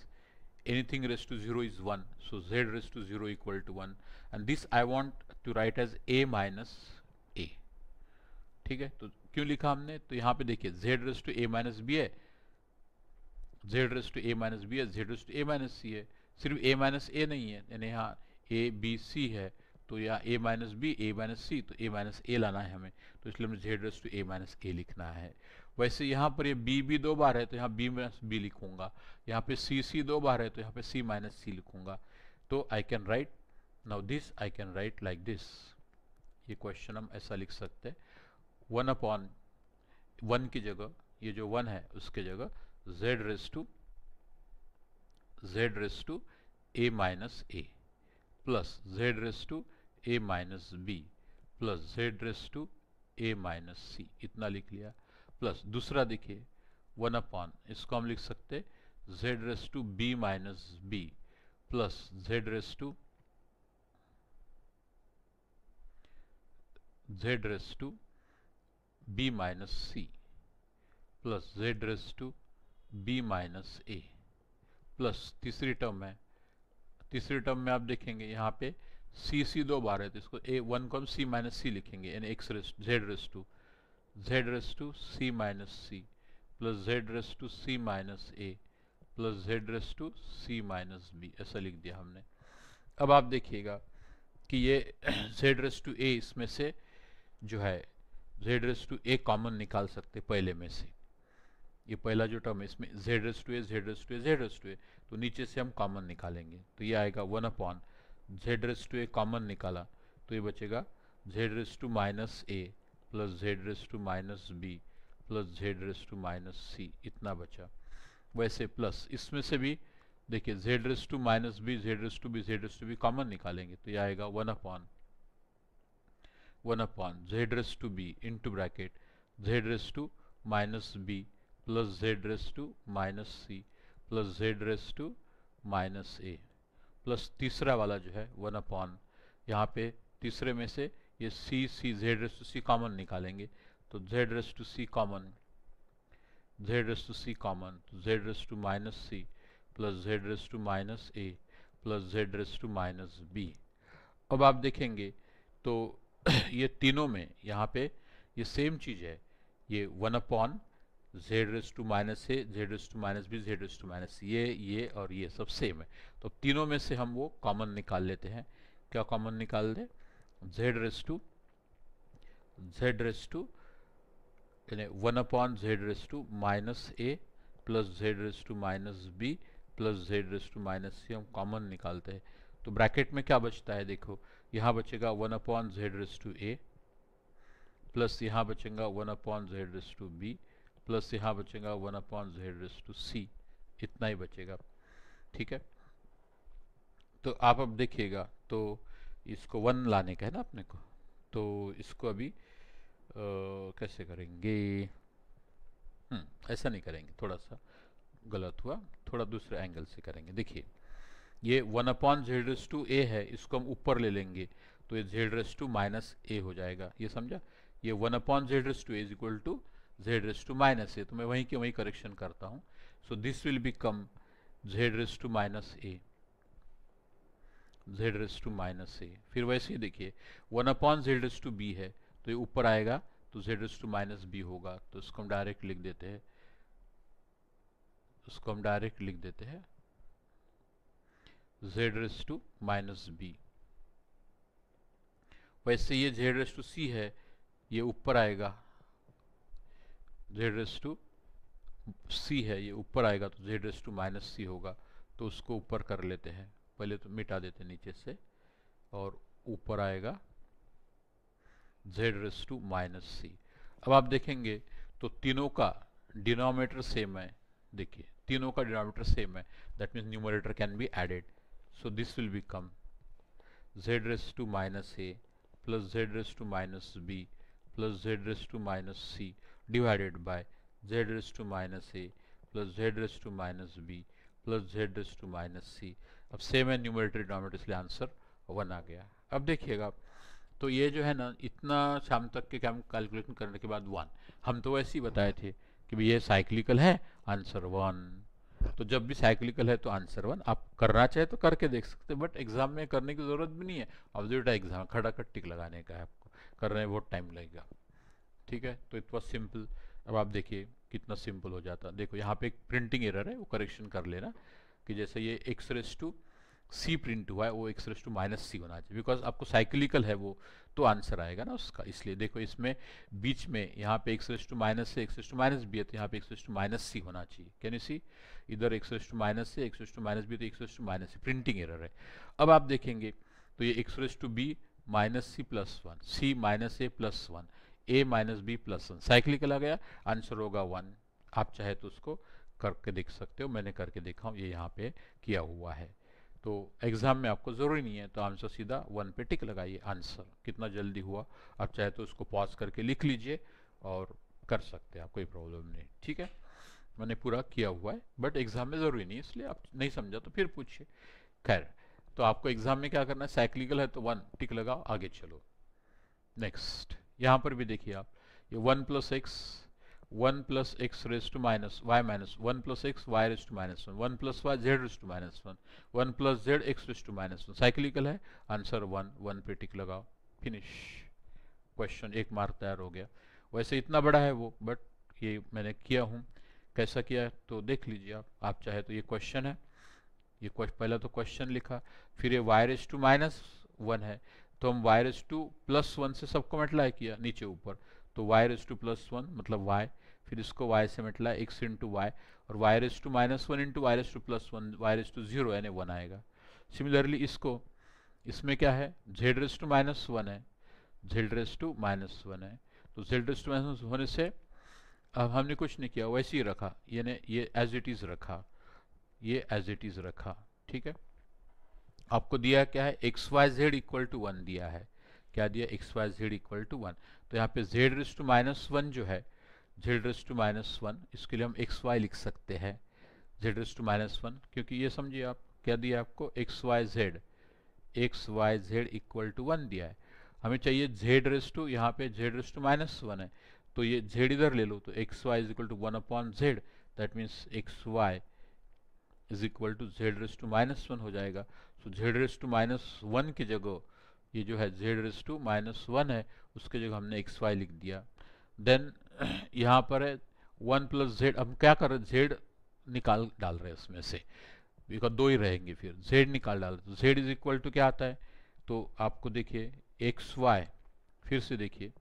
anything raised to 0 is 1 so z raised to 0 equal to 1 and this I want to write as a minus a ठीक है तो क्यों लिखा हमने तो यहाँ पे देखिए z raised to a minus b है z raised to a minus b है z raised to a minus c है सिर्फ a minus a नहीं है यानी यहाँ a b c है तो यहाँ a minus b a minus c तो a minus a लाना है हमें तो इसलिए हमें z raised to a minus a लिखना है वैसे यहाँ पर ये बी बी दो बार है तो यहाँ बी माइनस बी लिखूंगा यहाँ पे सी सी दो बार है तो यहाँ पे सी माइनस सी लिखूंगा तो I can write now this I can write like this ये क्वेश्चन हम ऐसा लिख सकते हैं वन अपॉन वन की जगह ये जो वन है उसके जगह z raise to z raise to a minus a plus z raise to a minus b plus z raise to a minus c इतना लिख लिया प्लस दूसरा देखिए वन अपॉन इसको हम लिख सकते z raise to b minus b plus z raise to z raise to b minus c plus z raise to b minus a plus तीसरी टर्म है तीसरी टर्म में आप देखेंगे यहाँ पे सी सी दो बार है तो इसको ए वन को हम सी माइनस सी लिखेंगे यानी x raise z raise to z raise to c minus c plus z raise to c minus a plus z raise to c minus b ऐसा लिख दिया हमने अब आप देखिएगा कि ये जेड रेस टू ए इसमें से जो है z raise to a common निकाल सकते पहले में से ये पहला जो टर्म है इसमें z raise to a z raise to a z raise to a तो नीचे से हम कॉमन निकालेंगे तो ये आएगा one upon z raise to a common निकाला तो ये बचेगा z raise to minus a plus z raise to minus b plus z raise to minus c इतना बचा वैसे प्लस इसमें से भी देखिए z raise to minus b z raise to B z raise to b common निकालेंगे तो यह आएगा one upon one upon z raise to b into bracket z raise to minus b plus z raise to minus c plus z raise to minus a plus तीसरा वाला जो है one upon यहाँ पे तीसरे में से ये c c z raise to c common निकालेंगे तो z raise to c common z raise to c common z raise to minus c plus z raise to minus a plus z raise to minus b अब आप देखेंगे तो ये तीनों में यहाँ पे ये सेम चीज़ है ये one upon z raise to minus a z raise to minus b z raise to minus ये ये और ये सब सेम है तो तीनों में से हम वो कॉमन निकाल लेते हैं क्या कॉमन निकाल दें z raised to z raised to one upon z raise to minus a plus z raise to minus b plus z raise to minus c हम कॉमन निकालते हैं तो ब्रैकेट में क्या बचता है देखो यहाँ बचेगा one upon z raise to a plus यहाँ बचेगा one upon z raise to b plus यहाँ बचेगा one upon z raise to c इतना ही बचेगा ठीक है तो आप अब देखिएगा तो इसको वन लाने का है ना अपने को तो इसको अभी आ, कैसे करेंगे हम्म, ऐसा नहीं करेंगे थोड़ा सा गलत हुआ थोड़ा दूसरे एंगल से करेंगे देखिए ये one upon z raise to a है इसको हम ऊपर ले लेंगे तो ये z raise to minus a हो जाएगा ये समझा ये one upon z raise to is equal to z raise to minus a तो मैं वहीं के वहीं करेक्शन करता हूँ so this will become z raise to minus a z raise to minus a फिर वैसे ही देखिए one upon z raise to b है तो ये ऊपर आएगा तो z raise to minus b होगा तो इसको हम डायरेक्ट लिख देते हैं उसको हम डायरेक्ट लिख देते हैं z raise to minus b वैसे ये जेड रेस टू सी है ये ऊपर आएगा जेड रेस टू सी है ये ऊपर आएगा तो z raise to minus c होगा तो उसको ऊपर कर लेते हैं पहले तो मिटा देते नीचे से और ऊपर आएगा z raise to minus c अब आप देखेंगे तो तीनों का डिनोमीटर सेम है देखिए तीनों का डिनोमीटर सेम है that means numerator can be added so this will become z raise to minus a plus z raise to minus b plus z raise to minus c divided by z raise to minus a plus z raise to minus b plus z raise to minus c अब same है numerator denominator इसलिए answer one आ गया अब देखिएगा आप तो ये जो है ना इतना शाम तक के हम कैलकुलेशन करने के बाद वन हम तो वैसे ही बताए थे कि भाई ये साइक्लिकल है आंसर वन तो जब भी साइक्लिकल है तो आंसर वन आप करना चाहे तो करके देख सकते हैं बट एग्जाम में करने की ज़रूरत भी नहीं है ऑब्जर्व एग्जाम खड़ा खट टिक लगाने का है आपको कर रहे बहुत टाइम लगेगा ठीक है तो इतना सिंपल अब आप देखिए कितना सिंपल हो जाता देखो यहाँ पे एक प्रिंटिंग एरर है वो करेक्शन कर लेना कि जैसे ये x raise to c print हुआ है वो x raise to minus c होना चाहिए बिकॉज आपको साइकिलिकल है वो तो आंसर आएगा ना उसका इसलिए देखो इसमें बीच में यहाँ पे एक्स रेस टू माइनस से x raise to minus b है तो यहाँ पे x raise to minus c होना चाहिए कैन यू सी इधर एक्स रेस टू माइनस से x raise to minus b तो x raise to minus c printing error है अब आप देखेंगे तो ये x raise to b minus c plus one c minus a plus one a minus b plus one cyclical आ गया answer होगा वन आप चाहे तो उसको करके देख सकते हो मैंने करके देखा हूँ ये यहाँ पे किया हुआ है तो एग्ज़ाम में आपको ज़रूरी नहीं है तो आंसर सीधा वन पे टिक लगाइए आंसर कितना जल्दी हुआ आप चाहे तो उसको पॉज करके लिख लीजिए और कर सकते हैं आप कोई प्रॉब्लम नहीं ठीक है मैंने पूरा किया हुआ है बट एग्ज़ाम में ज़रूरी नहीं इसलिए आप नहीं समझा तो फिर पूछिए खैर तो आपको एग्ज़ाम में क्या करना है साइक्लिकल है तो वन टिक लगाओ आगे चलो नेक्स्ट यहाँ पर भी देखिए आप ये one plus x one plus x raise to minus y minus one plus x y raise to minus one one plus y z raise to minus one one plus z x raise to minus one cyclical है answer one one पे tick लगाओ finish question एक mark तैयार हो गया वैसे इतना बड़ा है वो बट ये मैंने किया हूँ कैसा किया है तो देख लीजिए आप आप चाहे तो ये क्वेश्चन है ये पहले तो क्वेश्चन लिखा फिर ये y raise to minus one है तो हम y raise to plus one से सबको मल्टीप्लाई किया नीचे ऊपर तो y raise to plus one मतलब वाई फिर इसको y से मिटला एक्स इंटू वाई और y raise to minus one into y raise to plus one y raise to zero यानी वन आएगा सिमिलरली इसको इसमें क्या है z raise to minus one है z raise to minus one है तो जेड रेस टू माइनस होने से अब हमने कुछ नहीं किया वैसे ही रखा यानी ये एज इट इज़ रखा ये एज इट इज़ रखा ठीक है आपको दिया क्या है x y z equal to one दिया है क्या दिया x y z equal to one तो यहाँ पे z raise to minus one जो है z raise to minus one इसके लिए हम एक्स वाई लिख सकते हैं z raise to minus one क्योंकि ये समझिए आप क्या दिया आपको x y z x y z equal to one दिया है हमें चाहिए जेड रेस टू यहाँ पे z raise to minus one है तो ये जेड इधर ले लो तो x y is equal to one upon z that means x y is equal to z raise to minus one हो जाएगा तो z raise to minus one की जगह ये जो है z raise to minus one है उसके जगह हमने एक्स वाई लिख दिया देन यहाँ पर है वन प्लस जेड हम क्या कर रहे हैं जेड निकाल डाल रहे हैं उसमें से बिकॉज दो ही रहेंगे फिर जेड निकाल डाल रहे जेड इज इक्वल टू क्या आता है तो आपको देखिए एक्स वाई फिर से देखिए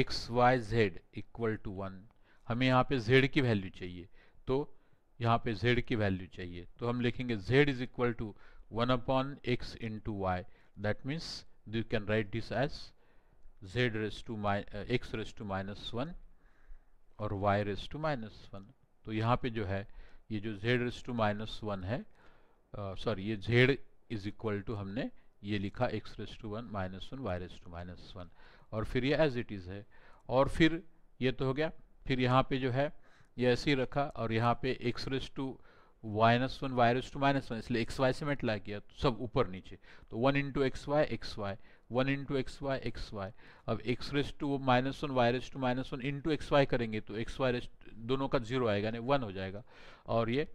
x y z equal to one हमें यहाँ पे जेड की वैल्यू चाहिए तो यहाँ पे जेड की वैल्यू चाहिए तो हम लिखेंगे z is equal to one upon x into y that means you can write this as z raised to my, uh, x raised to minus one और y raise to minus one तो यहाँ पे जो है ये जो z raise to minus one है sorry uh, ये z इज इक्वल टू हमने ये लिखा x raise to one minus one y raise to minus one और फिर ये एज इट इज़ है और फिर ये तो हो गया फिर यहाँ पे जो है ये ऐसे ही रखा और यहाँ पे x raise to minus one y raise to minus one इसलिए एक्स वाई से मल्टीप्लाई किया तो सब ऊपर नीचे तो one into x y x y one into x y x y अब x raise to minus one y raise to minus one into x y करेंगे तो एक्स वाई रेस दोनों का जीरो आएगा यानी वन हो जाएगा और ये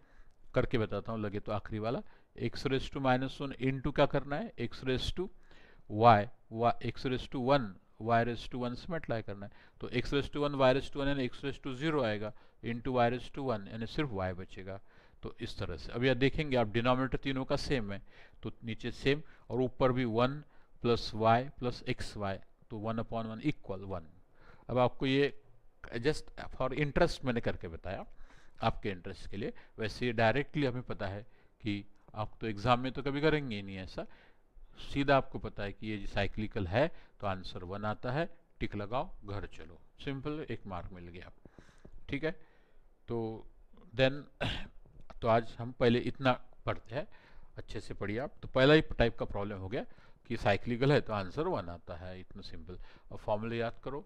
करके बताता हूँ लगे तो आखिरी वाला x raise to minus one into क्या करना है x raise to y y x raise to one y raise to one से मल्टीप्लाई करना है तो x raise to one y raise to one यानी एक्स रेस टू जीरो आएगा into y raise to one यानी सिर्फ Y बचेगा तो इस तरह से अब यह देखेंगे आप डिनोमिनेटर तीनों का सेम है तो नीचे सेम और ऊपर भी one plus y plus x y तो one upon one equal one अब आपको ये जस्ट फॉर इंटरेस्ट मैंने करके बताया आपके इंटरेस्ट के लिए वैसे ये डायरेक्टली हमें पता है कि आप तो एग्ज़ाम में तो कभी करेंगे ही नहीं ऐसा सीधा आपको पता है कि ये साइक्लिकल है तो आंसर वन आता है टिक लगाओ घर चलो सिंपल एक मार्क मिल गया ठीक है तो देन तो आज हम पहले इतना पढ़ते हैं अच्छे से पढ़िए आप तो पहला ही टाइप का प्रॉब्लम हो गया कि साइक्लिकल है तो आंसर वन आता है इतना सिंपल और फॉर्मूले याद करो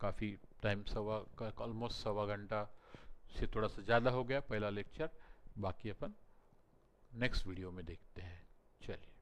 काफ़ी टाइम सवा ऑलमोस्ट सवा घंटा से थोड़ा सा ज़्यादा हो गया पहला लेक्चर बाकी अपन नेक्स्ट वीडियो में देखते हैं चलिए